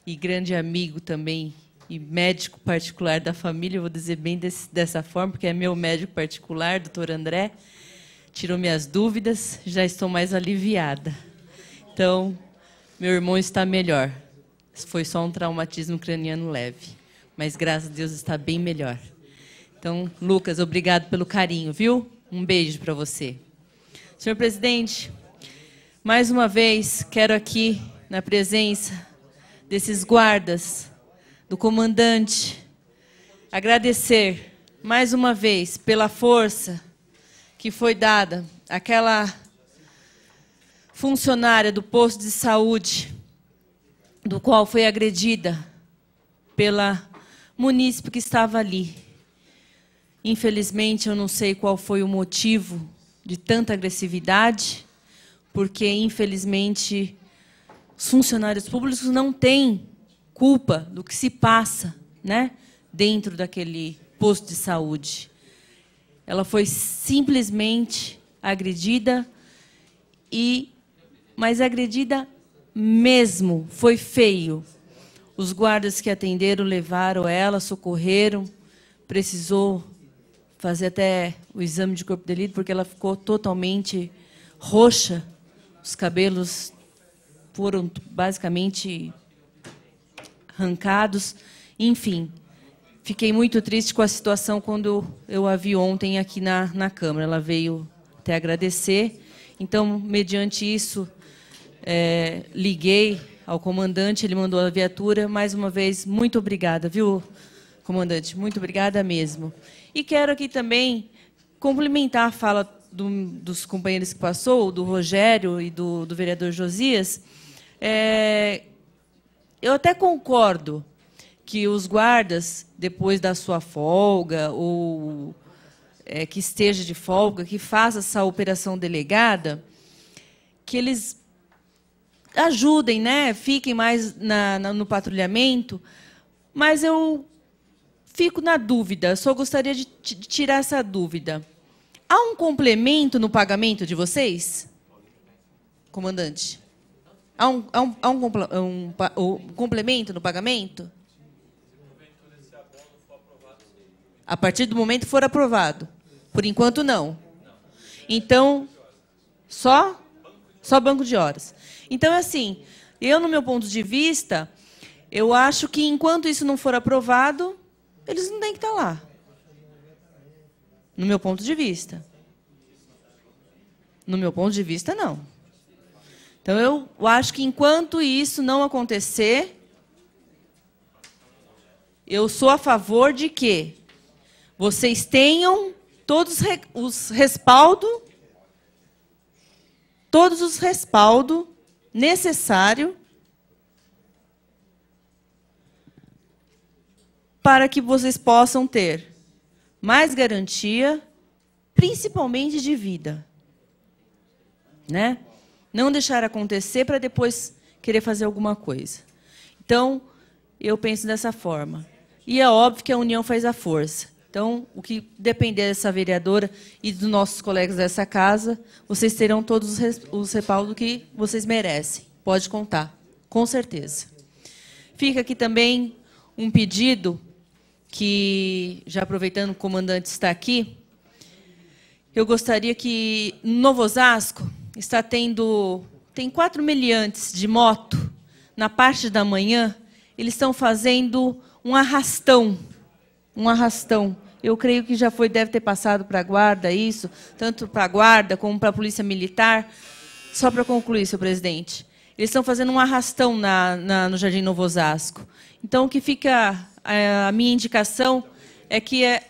e grande amigo também e médico particular da família, vou dizer bem desse, dessa forma, porque é meu médico particular, doutor André, tirou minhas dúvidas, já estou mais aliviada. Então, meu irmão está melhor. Foi só um traumatismo craniano leve, mas graças a Deus está bem melhor. Então, Lucas, obrigado pelo carinho, viu? Um beijo para você. Senhor presidente, mais uma vez quero aqui na presença desses guardas, do comandante, agradecer mais uma vez pela força que foi dada àquela funcionária do posto de saúde, do qual foi agredida pela munícipe que estava ali. Infelizmente, eu não sei qual foi o motivo de tanta agressividade, porque, infelizmente, funcionários públicos não têm culpa do que se passa né, dentro daquele posto de saúde. Ela foi simplesmente agredida e mas agredida mesmo, foi feio. Os guardas que atenderam levaram ela, socorreram, precisou fazer até o exame de corpo de delito porque ela ficou totalmente roxa, os cabelos foram basicamente arrancados. Enfim, fiquei muito triste com a situação quando eu a vi ontem aqui na, na Câmara. Ela veio até agradecer. Então, mediante isso, é, liguei ao comandante, ele mandou a viatura. Mais uma vez, muito obrigada, viu, comandante? Muito obrigada mesmo. E quero aqui também complementar a fala do, dos companheiros que passou, do Rogério e do, do vereador Josias, é, eu até concordo que os guardas, depois da sua folga, ou é, que esteja de folga, que faça essa operação delegada, que eles ajudem, né? fiquem mais na, na, no patrulhamento, mas eu fico na dúvida, só gostaria de, de tirar essa dúvida. Há um complemento no pagamento de vocês? Comandante. Há um, há um, há um, um complemento no pagamento? A partir do momento que for aprovado. Por enquanto, não. Então, só? Só banco de horas. Então, é assim, eu, no meu ponto de vista, eu acho que, enquanto isso não for aprovado, eles não têm que estar lá. No meu ponto de vista. No meu ponto de vista, não. Então, eu acho que enquanto isso não acontecer, eu sou a favor de que vocês tenham todos os respaldo, todos os respaldo necessário para que vocês possam ter mais garantia, principalmente de vida, né? Não deixar acontecer para depois querer fazer alguma coisa. Então, eu penso dessa forma. E é óbvio que a união faz a força. Então, o que depender dessa vereadora e dos nossos colegas dessa casa, vocês terão todos os respaldos que vocês merecem. Pode contar, com certeza. Fica aqui também um pedido que, já aproveitando que o comandante está aqui, eu gostaria que, no Novo Osasco, está tendo. Tem quatro meliantes de moto na parte da manhã, eles estão fazendo um arrastão. Um arrastão. Eu creio que já foi, deve ter passado para a guarda isso, tanto para a guarda como para a polícia militar. Só para concluir, senhor presidente. Eles estão fazendo um arrastão na, na, no Jardim Novo Osasco. Então, o que fica a, é, a minha indicação é que é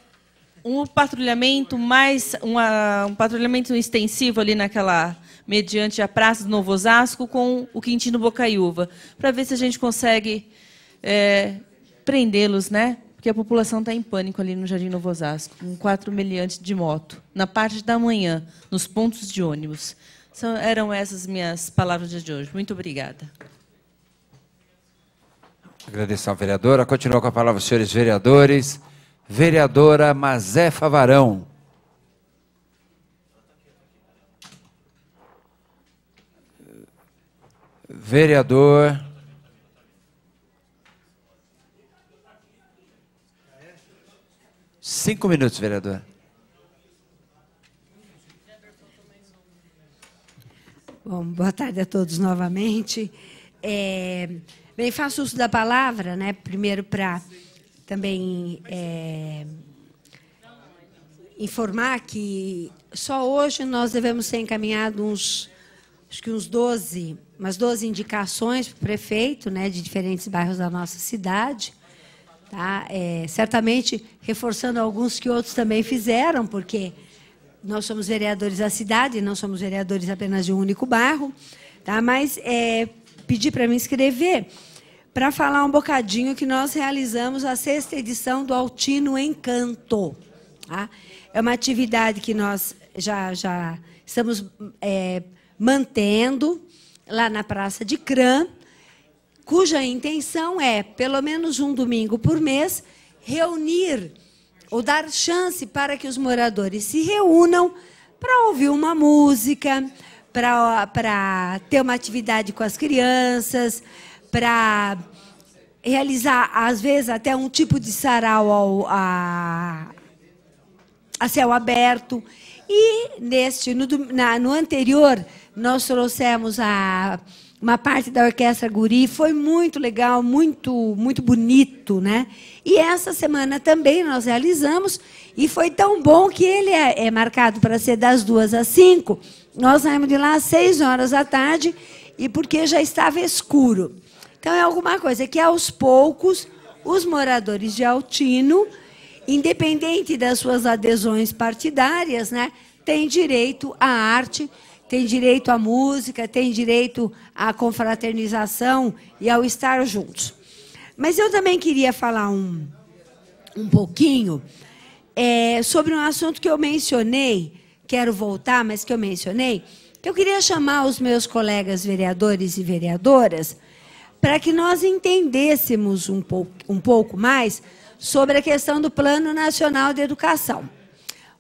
um patrulhamento mais uma, um patrulhamento extensivo ali naquela mediante a Praça do Novo Osasco com o Quintino Bocaiúva, para ver se a gente consegue é, prendê-los, né? Porque a população está em pânico ali no Jardim Novo Osasco, com quatro meliantes de moto, na parte da manhã, nos pontos de ônibus. São, eram essas minhas palavras de hoje. Muito obrigada. Agradeço à vereadora. Continua com a palavra os senhores vereadores. Vereadora Mazé Favarão. vereador. Cinco minutos, vereador. Bom, boa tarde a todos novamente. É, bem, faço uso da palavra, né? Primeiro para também é, informar que só hoje nós devemos ser encaminhados uns, acho que uns 12 umas 12 indicações para o prefeito né, de diferentes bairros da nossa cidade. Tá? É, certamente reforçando alguns que outros também fizeram, porque nós somos vereadores da cidade, não somos vereadores apenas de um único bairro. Tá? Mas é, pedi para me inscrever para falar um bocadinho que nós realizamos a sexta edição do Altino Encanto. Tá? É uma atividade que nós já, já estamos é, mantendo, lá na Praça de Crã, cuja intenção é, pelo menos um domingo por mês, reunir ou dar chance para que os moradores se reúnam para ouvir uma música, para ter uma atividade com as crianças, para realizar, às vezes, até um tipo de sarau ao, a, a céu aberto. E neste, no, na, no anterior, nós trouxemos a, uma parte da orquestra Guri, foi muito legal, muito, muito bonito, né? E essa semana também nós realizamos e foi tão bom que ele é, é marcado para ser das duas às cinco. Nós saímos de lá às seis horas da tarde e porque já estava escuro. Então é alguma coisa que aos poucos os moradores de Altino independente das suas adesões partidárias, né, tem direito à arte, tem direito à música, tem direito à confraternização e ao estar juntos. Mas eu também queria falar um, um pouquinho é, sobre um assunto que eu mencionei, quero voltar, mas que eu mencionei, que eu queria chamar os meus colegas vereadores e vereadoras para que nós entendêssemos um pouco, um pouco mais sobre a questão do Plano Nacional de Educação.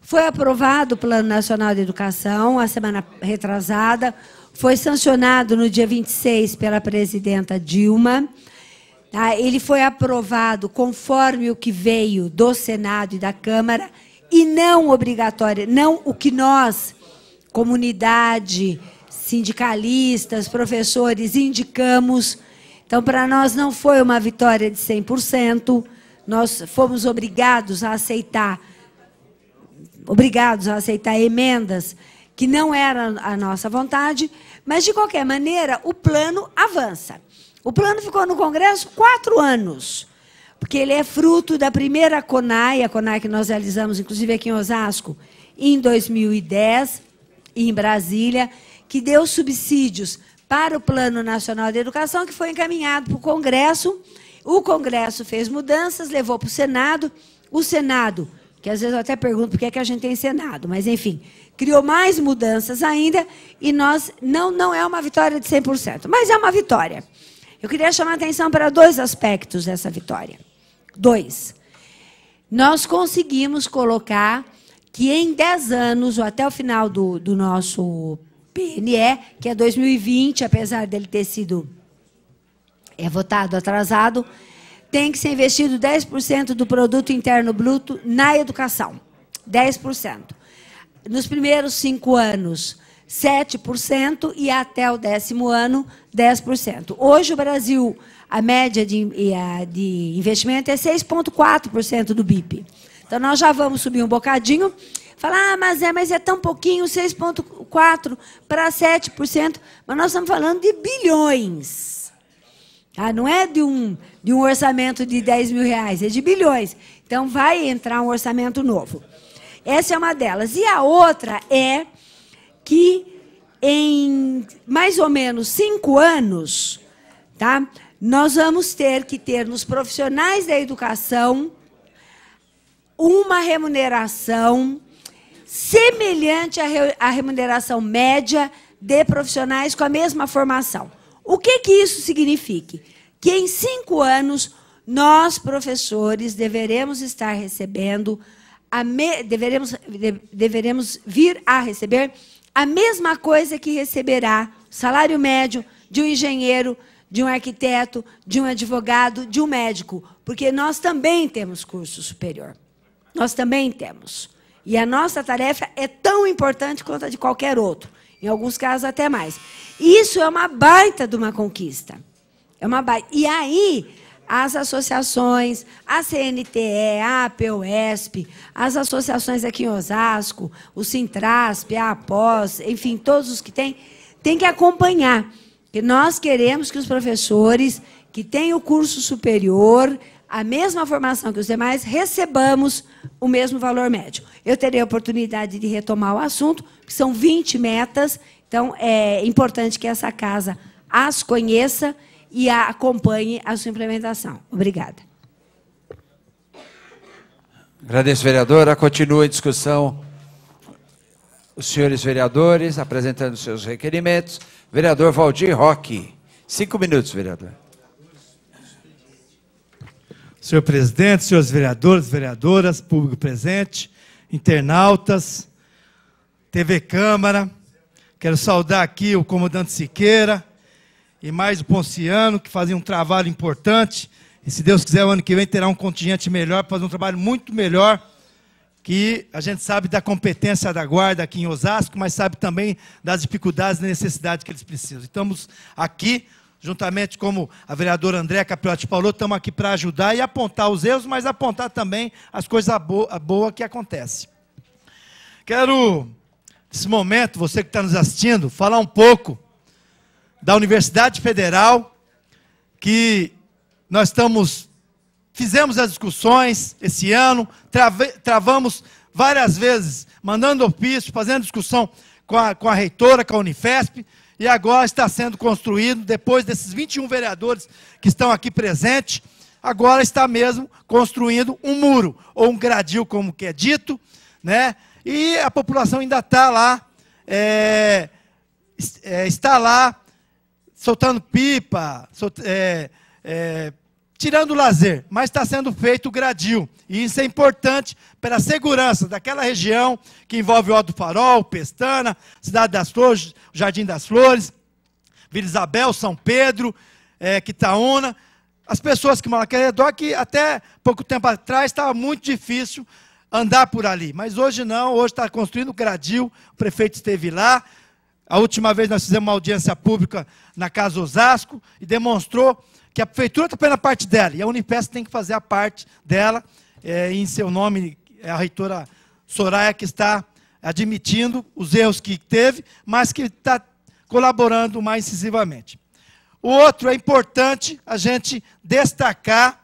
Foi aprovado o Plano Nacional de Educação, a semana retrasada, foi sancionado no dia 26 pela presidenta Dilma. Tá? Ele foi aprovado conforme o que veio do Senado e da Câmara e não obrigatório, não o que nós, comunidade, sindicalistas, professores, indicamos. Então, para nós não foi uma vitória de 100%, nós fomos obrigados a aceitar obrigados a aceitar emendas que não era a nossa vontade, mas de qualquer maneira o plano avança. O plano ficou no Congresso quatro anos, porque ele é fruto da primeira CONAI, a CONAI que nós realizamos, inclusive aqui em Osasco, em 2010, e em Brasília, que deu subsídios para o Plano Nacional de Educação, que foi encaminhado para o Congresso o Congresso fez mudanças, levou para o Senado. O Senado, que às vezes eu até pergunto por que, é que a gente tem Senado, mas enfim, criou mais mudanças ainda e nós não, não é uma vitória de 100%, mas é uma vitória. Eu queria chamar a atenção para dois aspectos dessa vitória. Dois. Nós conseguimos colocar que em 10 anos, ou até o final do, do nosso PNE, que é 2020, apesar dele ter sido é votado atrasado, tem que ser investido 10% do produto interno bruto na educação. 10%. Nos primeiros cinco anos, 7% e até o décimo ano, 10%. Hoje, o Brasil, a média de, de investimento é 6,4% do BIP. Então, nós já vamos subir um bocadinho. Falar, ah, mas é, mas é tão pouquinho, 6,4% para 7%. Mas nós estamos falando de bilhões. Tá? Não é de um, de um orçamento de 10 mil reais, é de bilhões. Então vai entrar um orçamento novo. Essa é uma delas. E a outra é que em mais ou menos cinco anos, tá? nós vamos ter que ter nos profissionais da educação uma remuneração semelhante à remuneração média de profissionais com a mesma formação. O que, que isso significa? Que em cinco anos, nós, professores, deveremos estar recebendo, me... deveremos, de... deveremos vir a receber a mesma coisa que receberá o salário médio de um engenheiro, de um arquiteto, de um advogado, de um médico, porque nós também temos curso superior. Nós também temos. E a nossa tarefa é tão importante quanto a de qualquer outro. Em alguns casos, até mais. Isso é uma baita de uma conquista. É uma baita. E aí, as associações, a CNTE, a APOESP, as associações aqui em Osasco, o Sintrasp, a APOS, enfim, todos os que têm, têm que acompanhar. Que nós queremos que os professores que têm o curso superior, a mesma formação que os demais, recebamos o mesmo valor médio. Eu terei a oportunidade de retomar o assunto, que são 20 metas, então é importante que essa casa as conheça e a acompanhe a sua implementação. Obrigada. Agradeço, vereadora. Continua a discussão. Os senhores vereadores apresentando seus requerimentos. Vereador Valdir Roque. Cinco minutos, vereador. Senhor presidente, senhores vereadores, vereadoras, público presente, internautas, TV Câmara, quero saudar aqui o comandante Siqueira e mais o Ponciano, que fazem um trabalho importante. E se Deus quiser, o ano que vem terá um contingente melhor, fazer um trabalho muito melhor que a gente sabe da competência da guarda aqui em Osasco, mas sabe também das dificuldades e necessidades que eles precisam. Estamos aqui juntamente com a vereadora André Capriotti Paulo, estamos aqui para ajudar e apontar os erros, mas apontar também as coisas boas boa que acontecem. Quero, nesse momento, você que está nos assistindo, falar um pouco da Universidade Federal, que nós estamos, fizemos as discussões esse ano, trave, travamos várias vezes, mandando ofício, fazendo discussão com a, com a reitora, com a Unifesp, e agora está sendo construído, depois desses 21 vereadores que estão aqui presentes, agora está mesmo construindo um muro, ou um gradil, como que é dito, né? e a população ainda está lá, é, é, está lá soltando pipa, solt, é, é tirando o lazer, mas está sendo feito o gradil. E isso é importante para a segurança daquela região que envolve o Alto Farol, Pestana, Cidade das Flores, Jardim das Flores, Vila Isabel, São Pedro, é, Quitaúna. As pessoas que moram aqui ao redor, que até pouco tempo atrás estava muito difícil andar por ali. Mas hoje não, hoje está construindo o gradil, o prefeito esteve lá. A última vez nós fizemos uma audiência pública na Casa Osasco e demonstrou que a prefeitura está fazendo a parte dela e a Unipest tem que fazer a parte dela, é, em seu nome, é a reitora Soraya, que está admitindo os erros que teve, mas que está colaborando mais incisivamente. O outro é importante a gente destacar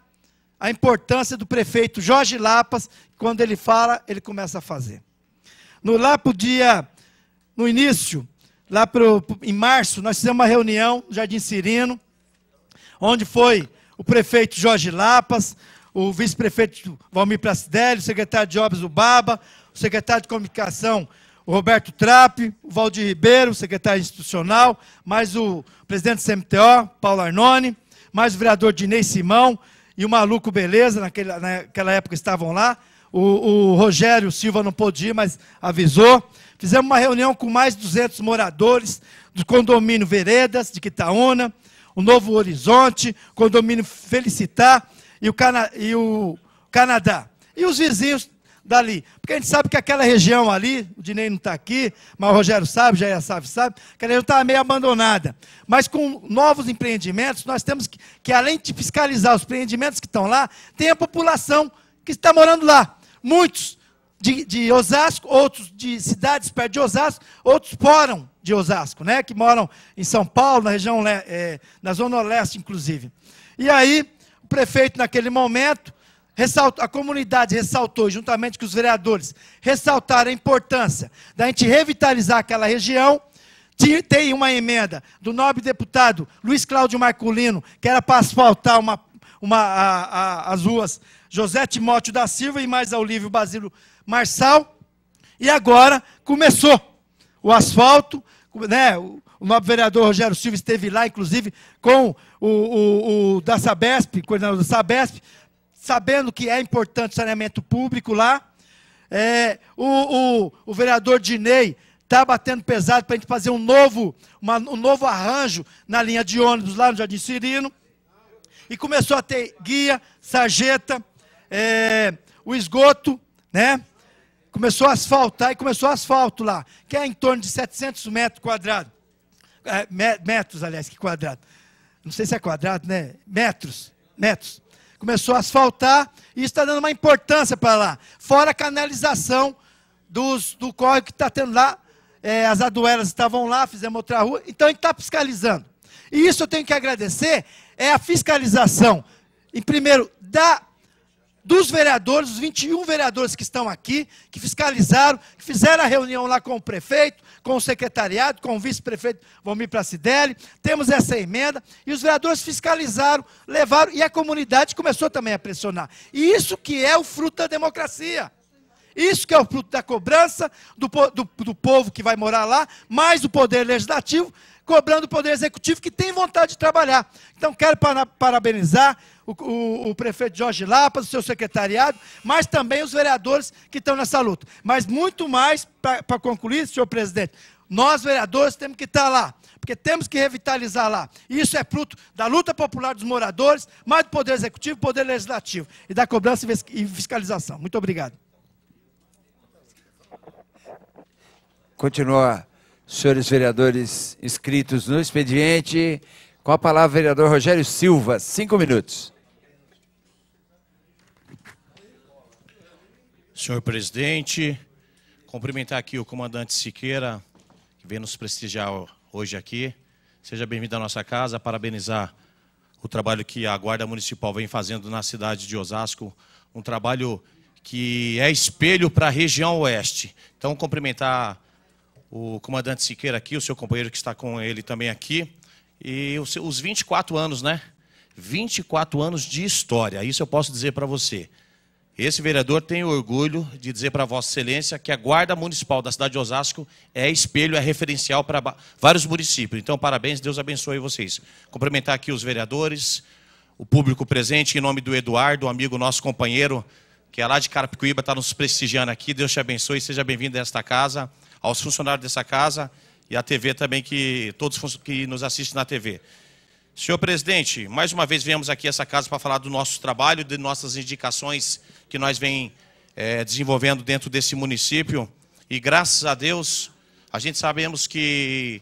a importância do prefeito Jorge Lapas, quando ele fala, ele começa a fazer. No lá o dia, no início, lá pro, em março, nós fizemos uma reunião no Jardim Cirino, onde foi o prefeito Jorge Lapas, o vice-prefeito Valmir Placidelli, o secretário de Obras, o Baba, o secretário de Comunicação, o Roberto Trapp, o Valdir Ribeiro, o secretário institucional, mais o presidente do CMTO, Paulo Arnone, mais o vereador Dinei Simão e o Maluco Beleza, naquela, naquela época estavam lá. O, o Rogério Silva não pôde ir, mas avisou. Fizemos uma reunião com mais de 200 moradores do condomínio Veredas, de Quitaúna, o Novo Horizonte, condomínio Felicitar e o, Cana e o Canadá. E os vizinhos dali. Porque a gente sabe que aquela região ali, o Dinei não está aqui, mas o Rogério sabe, já sabe sabe, aquela região estava tá meio abandonada. Mas com novos empreendimentos, nós temos que, que, além de fiscalizar os empreendimentos que estão lá, tem a população que está morando lá. Muitos de, de Osasco, outros de cidades perto de Osasco, outros foram de Osasco, né? Que moram em São Paulo, na região, é, na zona leste, inclusive. E aí, o prefeito, naquele momento, ressaltou, a comunidade ressaltou, juntamente com os vereadores, ressaltaram a importância da gente revitalizar aquela região. Tem uma emenda do nobre deputado Luiz Cláudio Marculino, que era para asfaltar uma, uma, a, a, as ruas José Timóteo da Silva e mais Olívio Basílio Marçal. E agora começou o asfalto, né, o, novo nobre vereador Rogério Silva esteve lá, inclusive, com o, o, o da Sabesp, coordenador da Sabesp, sabendo que é importante saneamento público lá. É, o, o, o, vereador Dinei está batendo pesado para a gente fazer um novo, uma, um novo arranjo na linha de ônibus lá no Jardim Cirino. E começou a ter guia, sarjeta, é, o esgoto, né? começou a asfaltar e começou asfalto lá, que é em torno de 700 metros quadrados. É, metros, aliás, que quadrado. Não sei se é quadrado, né? Metros. Metros. Começou a asfaltar e isso está dando uma importância para lá. Fora a canalização dos, do córrego que está tendo lá. É, as aduelas estavam lá, fizemos outra rua. Então a gente está fiscalizando. E isso eu tenho que agradecer, é a fiscalização, em primeiro, da dos vereadores, os 21 vereadores que estão aqui, que fiscalizaram, que fizeram a reunião lá com o prefeito, com o secretariado, com o vice-prefeito Vomir Pracidelli, temos essa emenda, e os vereadores fiscalizaram, levaram, e a comunidade começou também a pressionar. E isso que é o fruto da democracia. Isso que é o fruto da cobrança do, do, do povo que vai morar lá, mais o poder legislativo, cobrando o poder executivo que tem vontade de trabalhar. Então, quero parabenizar o, o, o prefeito Jorge Lapas, o seu secretariado, mas também os vereadores que estão nessa luta. Mas muito mais, para concluir, senhor presidente, nós vereadores temos que estar lá, porque temos que revitalizar lá. E isso é fruto da luta popular dos moradores, mais do poder executivo, poder legislativo e da cobrança e fiscalização. Muito obrigado. Continua, senhores vereadores inscritos no expediente. Com a palavra, vereador Rogério Silva, cinco minutos. Senhor presidente, cumprimentar aqui o comandante Siqueira, que vem nos prestigiar hoje aqui. Seja bem-vindo à nossa casa, parabenizar o trabalho que a Guarda Municipal vem fazendo na cidade de Osasco, um trabalho que é espelho para a região oeste. Então, cumprimentar o comandante Siqueira aqui, o seu companheiro que está com ele também aqui, e os 24 anos, né? 24 anos de história, isso eu posso dizer para você. Esse vereador tem orgulho de dizer para Vossa Excelência que a Guarda Municipal da cidade de Osasco é espelho, é referencial para vários municípios. Então, parabéns, Deus abençoe vocês. Cumprimentar aqui os vereadores, o público presente, em nome do Eduardo, amigo nosso companheiro, que é lá de Carapicuíba, está nos prestigiando aqui. Deus te abençoe, seja bem-vindo a esta casa, aos funcionários dessa casa e à TV também, que todos que nos assistem na TV. Senhor presidente, mais uma vez viemos aqui a essa casa para falar do nosso trabalho, de nossas indicações que nós vem é, desenvolvendo dentro desse município. E graças a Deus, a gente sabemos que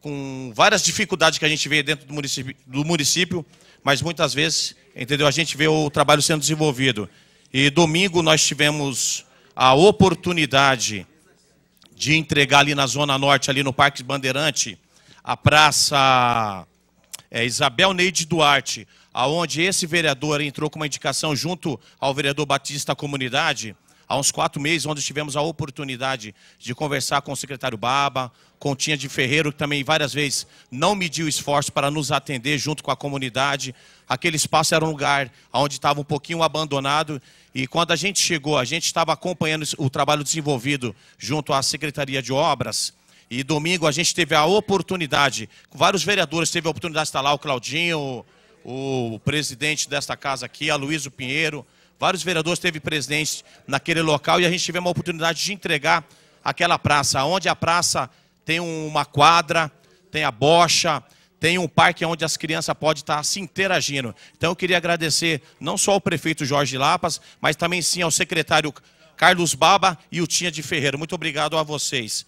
com várias dificuldades que a gente vê dentro do município, do município mas muitas vezes, entendeu? A gente vê o trabalho sendo desenvolvido. E domingo nós tivemos a oportunidade de entregar ali na Zona Norte, ali no Parque Bandeirante, a praça é, Isabel Neide Duarte, aonde esse vereador entrou com uma indicação junto ao vereador Batista da Comunidade, há uns quatro meses, onde tivemos a oportunidade de conversar com o secretário Baba, com Tinha de Ferreiro, que também várias vezes não mediu esforço para nos atender junto com a comunidade. Aquele espaço era um lugar onde estava um pouquinho abandonado e quando a gente chegou, a gente estava acompanhando o trabalho desenvolvido junto à Secretaria de Obras, e domingo a gente teve a oportunidade, com vários vereadores teve a oportunidade de estar lá, o Claudinho, o, o presidente desta casa aqui, a Luísa Pinheiro, vários vereadores teve presente naquele local e a gente teve uma oportunidade de entregar aquela praça, onde a praça tem uma quadra, tem a bocha, tem um parque onde as crianças podem estar se interagindo. Então eu queria agradecer não só ao prefeito Jorge Lapas, mas também sim ao secretário Carlos Baba e o Tinha de Ferreira. Muito obrigado a vocês.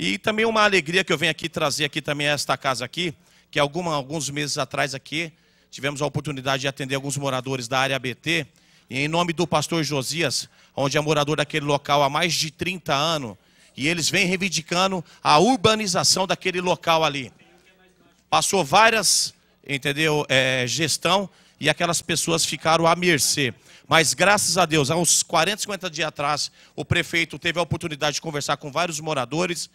E também uma alegria que eu venho aqui trazer aqui também a esta casa aqui, que alguma, alguns meses atrás aqui tivemos a oportunidade de atender alguns moradores da área BT, e em nome do pastor Josias, onde é morador daquele local há mais de 30 anos, e eles vêm reivindicando a urbanização daquele local ali. Passou várias, entendeu, é, gestão, e aquelas pessoas ficaram à mercê. Mas graças a Deus, há uns 40, 50 dias atrás, o prefeito teve a oportunidade de conversar com vários moradores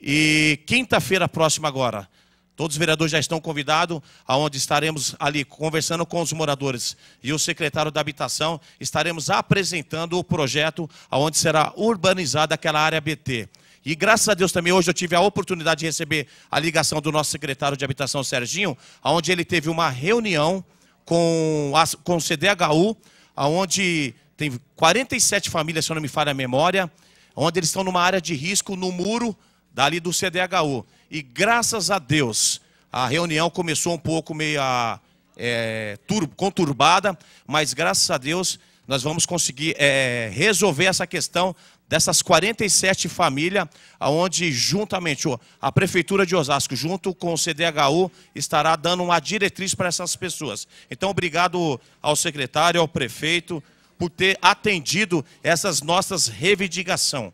e quinta-feira próxima agora, todos os vereadores já estão convidados, aonde estaremos ali conversando com os moradores e o secretário da habitação, estaremos apresentando o projeto aonde será urbanizada aquela área BT. E graças a Deus também hoje eu tive a oportunidade de receber a ligação do nosso secretário de habitação, Serginho, aonde ele teve uma reunião com, a, com o CDHU, aonde tem 47 famílias, se eu não me falha a memória, onde eles estão numa área de risco no muro dali do CDHU. E graças a Deus, a reunião começou um pouco meio ah, é, conturbada, mas graças a Deus nós vamos conseguir é, resolver essa questão dessas 47 famílias, onde juntamente a Prefeitura de Osasco, junto com o CDHU, estará dando uma diretriz para essas pessoas. Então, obrigado ao secretário, ao prefeito, por ter atendido essas nossas reivindicações.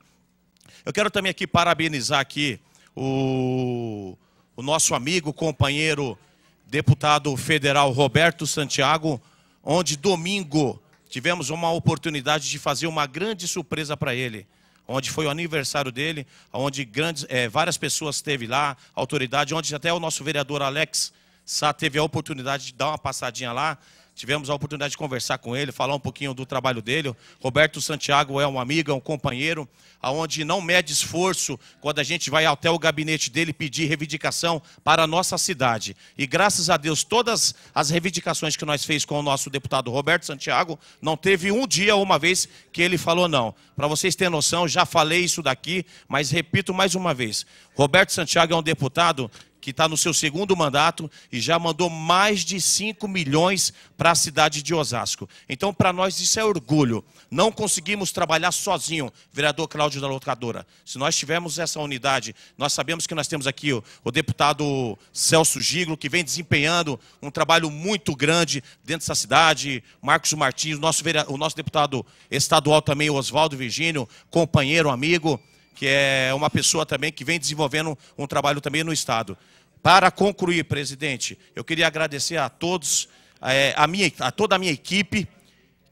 Eu quero também aqui parabenizar aqui o, o nosso amigo, companheiro, deputado federal Roberto Santiago, onde domingo tivemos uma oportunidade de fazer uma grande surpresa para ele onde foi o aniversário dele, onde grandes, é, várias pessoas esteve lá, autoridade, onde até o nosso vereador Alex Sá teve a oportunidade de dar uma passadinha lá. Tivemos a oportunidade de conversar com ele, falar um pouquinho do trabalho dele. Roberto Santiago é um amigo, é um companheiro, aonde não mede esforço quando a gente vai até o gabinete dele pedir reivindicação para a nossa cidade. E graças a Deus, todas as reivindicações que nós fez com o nosso deputado Roberto Santiago, não teve um dia uma vez que ele falou não. Para vocês terem noção, já falei isso daqui, mas repito mais uma vez. Roberto Santiago é um deputado que está no seu segundo mandato e já mandou mais de 5 milhões para a cidade de Osasco. Então, para nós, isso é orgulho. Não conseguimos trabalhar sozinho, vereador Cláudio da Locadora. Se nós tivermos essa unidade, nós sabemos que nós temos aqui o, o deputado Celso Giglo, que vem desempenhando um trabalho muito grande dentro dessa cidade, Marcos Martins, nosso o nosso deputado estadual também, Oswaldo Virgínio, companheiro, amigo que é uma pessoa também que vem desenvolvendo um trabalho também no Estado. Para concluir, presidente, eu queria agradecer a todos, eh, a, minha, a toda a minha equipe,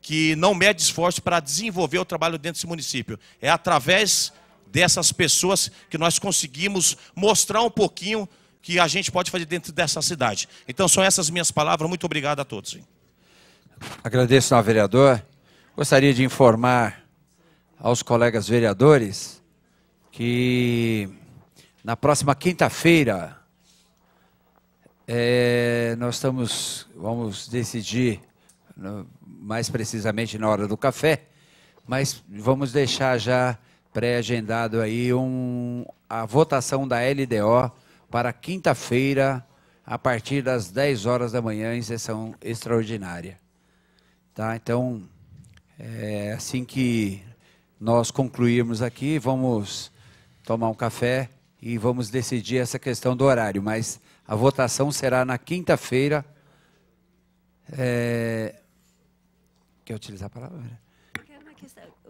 que não mede esforço para desenvolver o trabalho dentro desse município. É através dessas pessoas que nós conseguimos mostrar um pouquinho que a gente pode fazer dentro dessa cidade. Então, são essas minhas palavras. Muito obrigado a todos. Agradeço ao vereador. Gostaria de informar aos colegas vereadores que na próxima quinta-feira é, nós estamos, vamos decidir no, mais precisamente na hora do café, mas vamos deixar já pré-agendado aí um, a votação da LDO para quinta-feira, a partir das 10 horas da manhã, em sessão extraordinária. Tá? Então, é, assim que nós concluirmos aqui, vamos tomar um café e vamos decidir essa questão do horário, mas a votação será na quinta-feira. É... Quer utilizar a palavra? É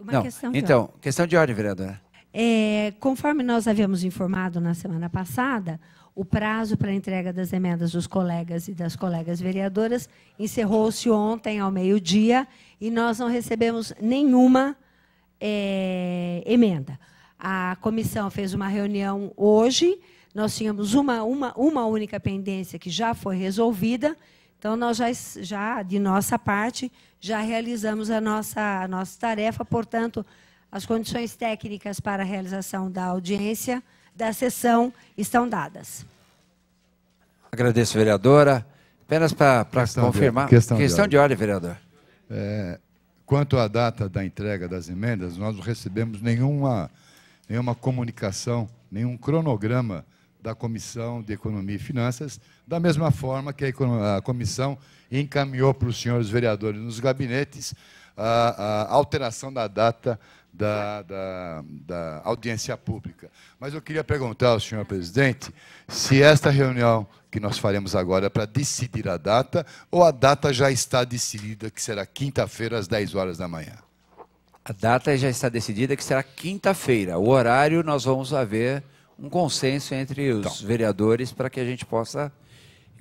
uma Não, questão então, ordem. questão de ordem, vereadora. É, conforme nós havíamos informado na semana passada, o prazo para a entrega das emendas dos colegas e das colegas vereadoras encerrou-se ontem ao meio-dia e nós não recebemos nenhuma é, emenda. A comissão fez uma reunião hoje. Nós tínhamos uma, uma, uma única pendência que já foi resolvida. Então, nós já, já, de nossa parte, já realizamos a nossa, a nossa tarefa. Portanto, as condições técnicas para a realização da audiência, da sessão, estão dadas. Agradeço, vereadora. Apenas para confirmar. De, questão, questão de, ordem. de ordem, vereador. É, quanto à data da entrega das emendas, nós não recebemos nenhuma nenhuma comunicação, nenhum cronograma da Comissão de Economia e Finanças, da mesma forma que a comissão encaminhou para os senhores vereadores nos gabinetes a, a alteração da data da, da, da, audiência pública. Mas eu queria perguntar ao senhor presidente se esta reunião que nós faremos agora é para decidir a data ou a data já está decidida, que será quinta-feira às 10 horas da manhã. A data já está decidida, que será quinta-feira. O horário nós vamos haver um consenso entre os então. vereadores para que a gente possa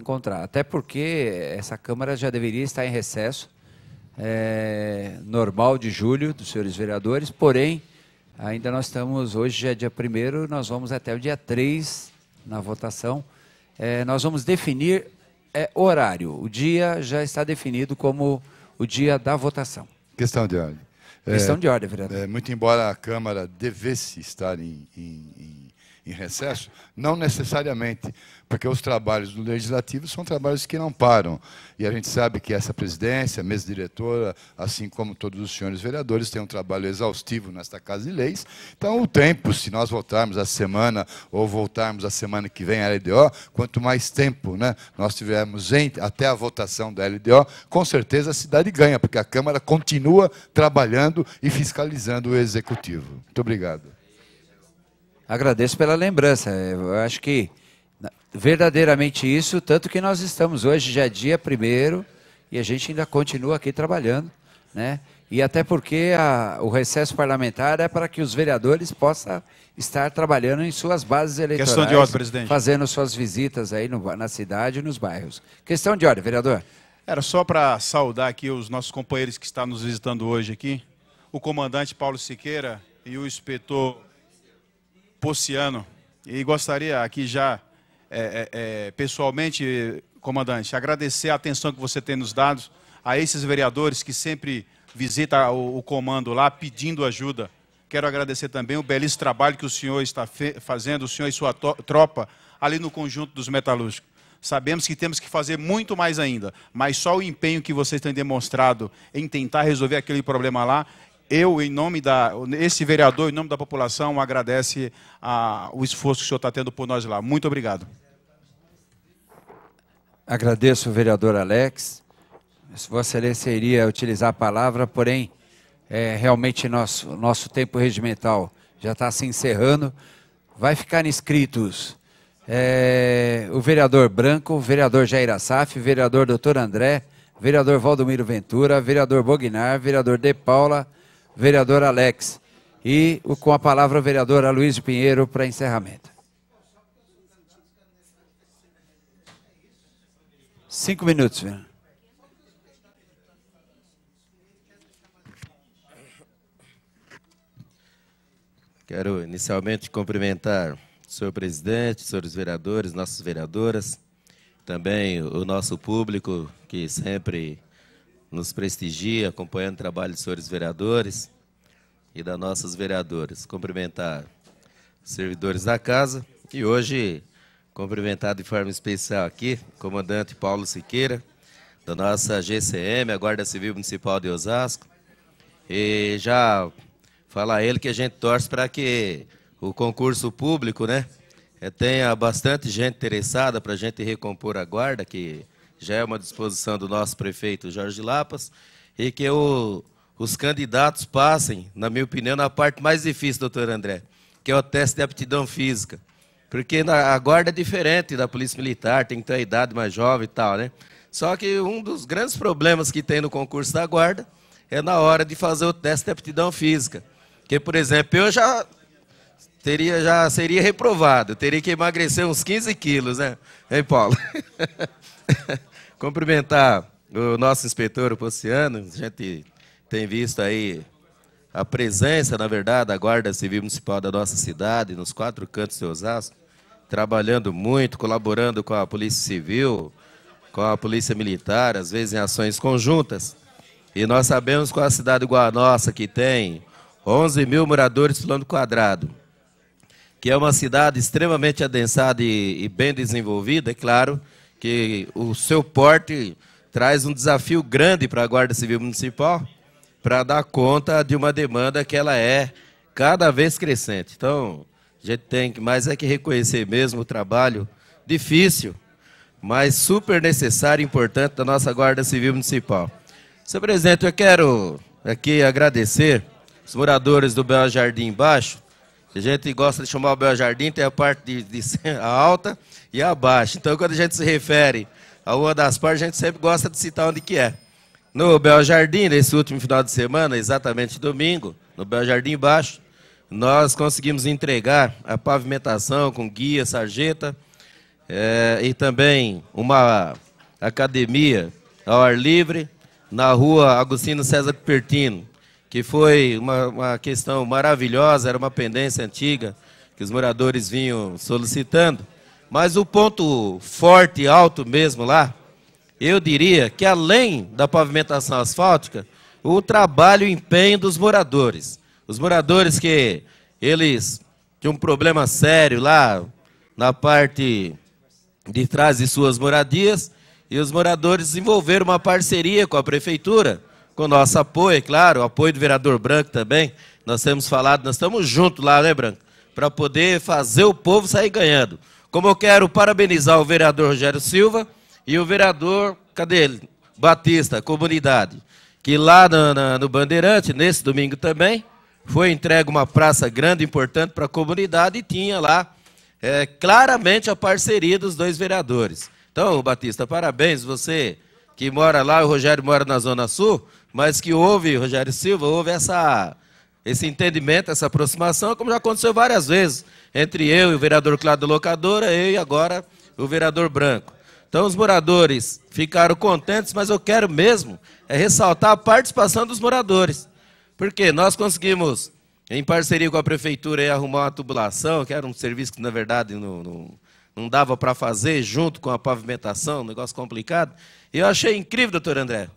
encontrar. Até porque essa Câmara já deveria estar em recesso é, normal de julho dos senhores vereadores, porém, ainda nós estamos, hoje é dia 1 nós vamos até o dia 3 na votação. É, nós vamos definir é, horário. O dia já está definido como o dia da votação. Questão de ordem. Questão é, de ordem, vereador. É, muito embora a Câmara devesse estar em, em, em, em recesso, não necessariamente porque os trabalhos do legislativo são trabalhos que não param. E a gente sabe que essa presidência, mesa diretora, assim como todos os senhores vereadores, tem um trabalho exaustivo nesta Casa de Leis. Então, o tempo, se nós voltarmos a semana ou voltarmos a semana que vem à LDO, quanto mais tempo né, nós tivermos em, até a votação da LDO, com certeza a cidade ganha, porque a Câmara continua trabalhando e fiscalizando o Executivo. Muito obrigado. Agradeço pela lembrança. Eu acho que verdadeiramente isso, tanto que nós estamos hoje já é dia primeiro e a gente ainda continua aqui trabalhando, né? E até porque a, o recesso parlamentar é para que os vereadores possam estar trabalhando em suas bases eleitorais. Questão de ordem, presidente. Fazendo suas visitas aí no, na cidade e nos bairros. Questão de ordem, vereador. Era só para saudar aqui os nossos companheiros que estão nos visitando hoje aqui. O comandante Paulo Siqueira e o inspetor Pociano. E gostaria aqui já é, é, é, pessoalmente, comandante, agradecer a atenção que você tem nos dados a esses vereadores que sempre visitam o, o comando lá pedindo ajuda. Quero agradecer também o belíssimo trabalho que o senhor está fazendo, o senhor e sua tropa, ali no conjunto dos metalúrgicos. Sabemos que temos que fazer muito mais ainda, mas só o empenho que vocês têm demonstrado em tentar resolver aquele problema lá eu, em nome da. Esse vereador, em nome da população, agradece a, o esforço que o senhor está tendo por nós lá. Muito obrigado. Agradeço o vereador Alex. Se Vossa Excelência iria utilizar a palavra, porém, é, realmente nosso, nosso tempo regimental já está se encerrando. Vai ficar inscritos é, o vereador Branco, o vereador Jair Assaf, o vereador doutor André, o vereador Valdomiro Ventura, o vereador Bognar, o vereador De Paula vereador Alex. E com a palavra vereadora vereador de Pinheiro para encerramento. Cinco minutos, vereador. Quero inicialmente cumprimentar o senhor presidente, os senhores vereadores, nossas vereadoras, também o nosso público que sempre nos prestigia, acompanhando o trabalho dos senhores vereadores e das nossas vereadoras. Cumprimentar os servidores da casa e hoje cumprimentar de forma especial aqui o comandante Paulo Siqueira, da nossa GCM, a Guarda Civil Municipal de Osasco. E já falar a ele que a gente torce para que o concurso público, né, é, tenha bastante gente interessada para a gente recompor a guarda, que já é uma disposição do nosso prefeito Jorge Lapas, e que o, os candidatos passem, na minha opinião, na parte mais difícil, doutor André, que é o teste de aptidão física. Porque na, a guarda é diferente da polícia militar, tem que ter a idade mais jovem e tal, né? Só que um dos grandes problemas que tem no concurso da guarda é na hora de fazer o teste de aptidão física. Porque, por exemplo, eu já teria já seria reprovado, teria que emagrecer uns 15 quilos, né? Hein, Paulo? Cumprimentar o nosso inspetor Pociano, a gente tem visto aí a presença, na verdade, da Guarda Civil Municipal da nossa cidade, nos quatro cantos de Osasco, trabalhando muito, colaborando com a Polícia Civil, com a Polícia Militar, às vezes em ações conjuntas. E nós sabemos qual a cidade igual a nossa, que tem 11 mil moradores por quadrado, que é uma cidade extremamente adensada e, e bem desenvolvida, é claro, que o seu porte traz um desafio grande para a Guarda Civil Municipal para dar conta de uma demanda que ela é cada vez crescente. Então, a gente tem que mais é que reconhecer mesmo o trabalho difícil, mas super necessário e importante da nossa Guarda Civil Municipal. Senhor presidente, eu quero aqui agradecer os moradores do Bel Jardim Baixo a gente gosta de chamar o Bel Jardim, tem a parte de, de a alta e a baixa. Então, quando a gente se refere a uma das partes, a gente sempre gosta de citar onde que é. No Bel Jardim, nesse último final de semana, exatamente domingo, no Bel Jardim Baixo, nós conseguimos entregar a pavimentação com guia, sarjeta é, e também uma academia ao ar livre na rua Agostino César Cupertino, que foi uma, uma questão maravilhosa, era uma pendência antiga que os moradores vinham solicitando. Mas o ponto forte e alto mesmo lá, eu diria que além da pavimentação asfáltica, o trabalho e empenho dos moradores. Os moradores que eles tinham um problema sério lá na parte de trás de suas moradias, e os moradores desenvolveram uma parceria com a prefeitura com o nosso apoio, é claro, o apoio do vereador Branco também. Nós temos falado, nós estamos juntos lá, né, Branco? Para poder fazer o povo sair ganhando. Como eu quero parabenizar o vereador Rogério Silva e o vereador, cadê ele? Batista, comunidade. Que lá no, no, no Bandeirante, nesse domingo também, foi entregue uma praça grande, e importante para a comunidade e tinha lá é, claramente a parceria dos dois vereadores. Então, Batista, parabéns. Você que mora lá, o Rogério mora na Zona Sul, mas que houve, Rogério Silva, houve essa, esse entendimento, essa aproximação, como já aconteceu várias vezes, entre eu e o vereador Cláudio Locadora, eu e agora o vereador Branco. Então os moradores ficaram contentes, mas eu quero mesmo é ressaltar a participação dos moradores. Porque nós conseguimos, em parceria com a prefeitura, arrumar uma tubulação, que era um serviço que, na verdade, não, não, não dava para fazer junto com a pavimentação, um negócio complicado. E eu achei incrível, doutor André,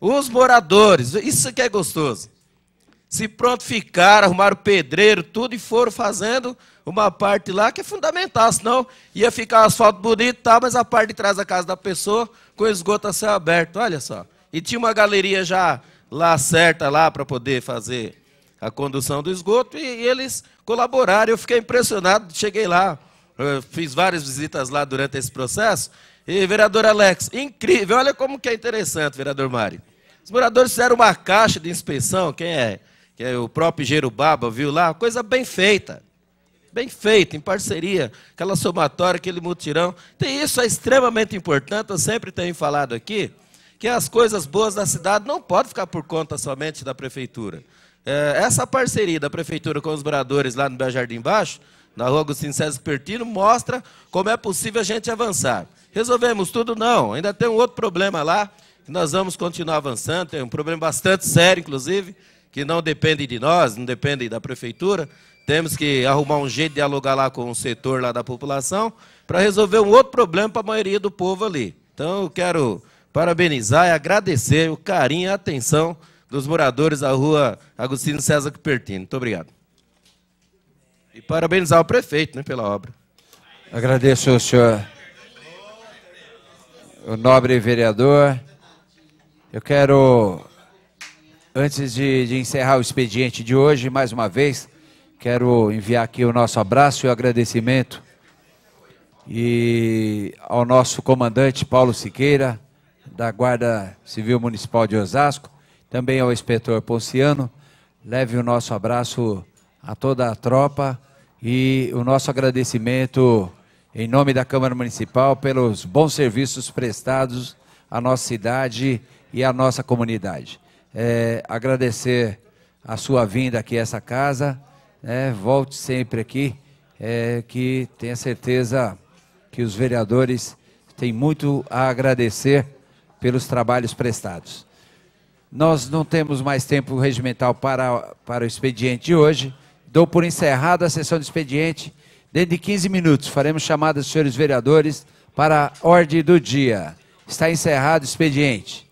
os moradores, isso que é gostoso. Se prontificaram, arrumaram pedreiro, tudo, e foram fazendo uma parte lá que é fundamental, senão ia ficar asfalto bonito, tá, mas a parte de trás da casa da pessoa com esgoto a céu aberto, olha só. E tinha uma galeria já lá certa lá para poder fazer a condução do esgoto e eles colaboraram. Eu fiquei impressionado, cheguei lá, fiz várias visitas lá durante esse processo. E vereador Alex, incrível, olha como que é interessante, vereador Mário. Os moradores fizeram uma caixa de inspeção, quem é? Que é o próprio Jerubaba, viu lá? Coisa bem feita. Bem feita, em parceria, aquela somatória, aquele mutirão. Tem isso é extremamente importante, eu sempre tenho falado aqui, que as coisas boas da cidade não podem ficar por conta somente da prefeitura. É, essa parceria da prefeitura com os moradores lá no Bel Jardim Baixo, na rua Agostinho César Pertino, mostra como é possível a gente avançar. Resolvemos tudo? Não. Ainda tem um outro problema lá, nós vamos continuar avançando. É um problema bastante sério, inclusive, que não depende de nós, não depende da prefeitura. Temos que arrumar um jeito de dialogar lá com o setor lá da população para resolver um outro problema para a maioria do povo ali. Então, eu quero parabenizar e agradecer o carinho e a atenção dos moradores da rua Agostinho César Cupertino. Muito obrigado. E parabenizar o prefeito né, pela obra. Agradeço ao senhor, o nobre vereador. Eu quero, antes de, de, encerrar o expediente de hoje, mais uma vez, quero enviar aqui o nosso abraço e o agradecimento e ao nosso comandante Paulo Siqueira, da Guarda Civil Municipal de Osasco, também ao inspetor Ponciano. Leve o nosso abraço a toda a tropa e o nosso agradecimento em nome da Câmara Municipal pelos bons serviços prestados à nossa cidade e a nossa comunidade. É, agradecer a sua vinda aqui a essa casa, né, volte sempre aqui, é, que tenha certeza que os vereadores têm muito a agradecer pelos trabalhos prestados. Nós não temos mais tempo regimental para, para o expediente de hoje. Dou por encerrada a sessão de expediente. Dentro de 15 minutos faremos chamada dos senhores vereadores para a ordem do dia. Está encerrado o expediente.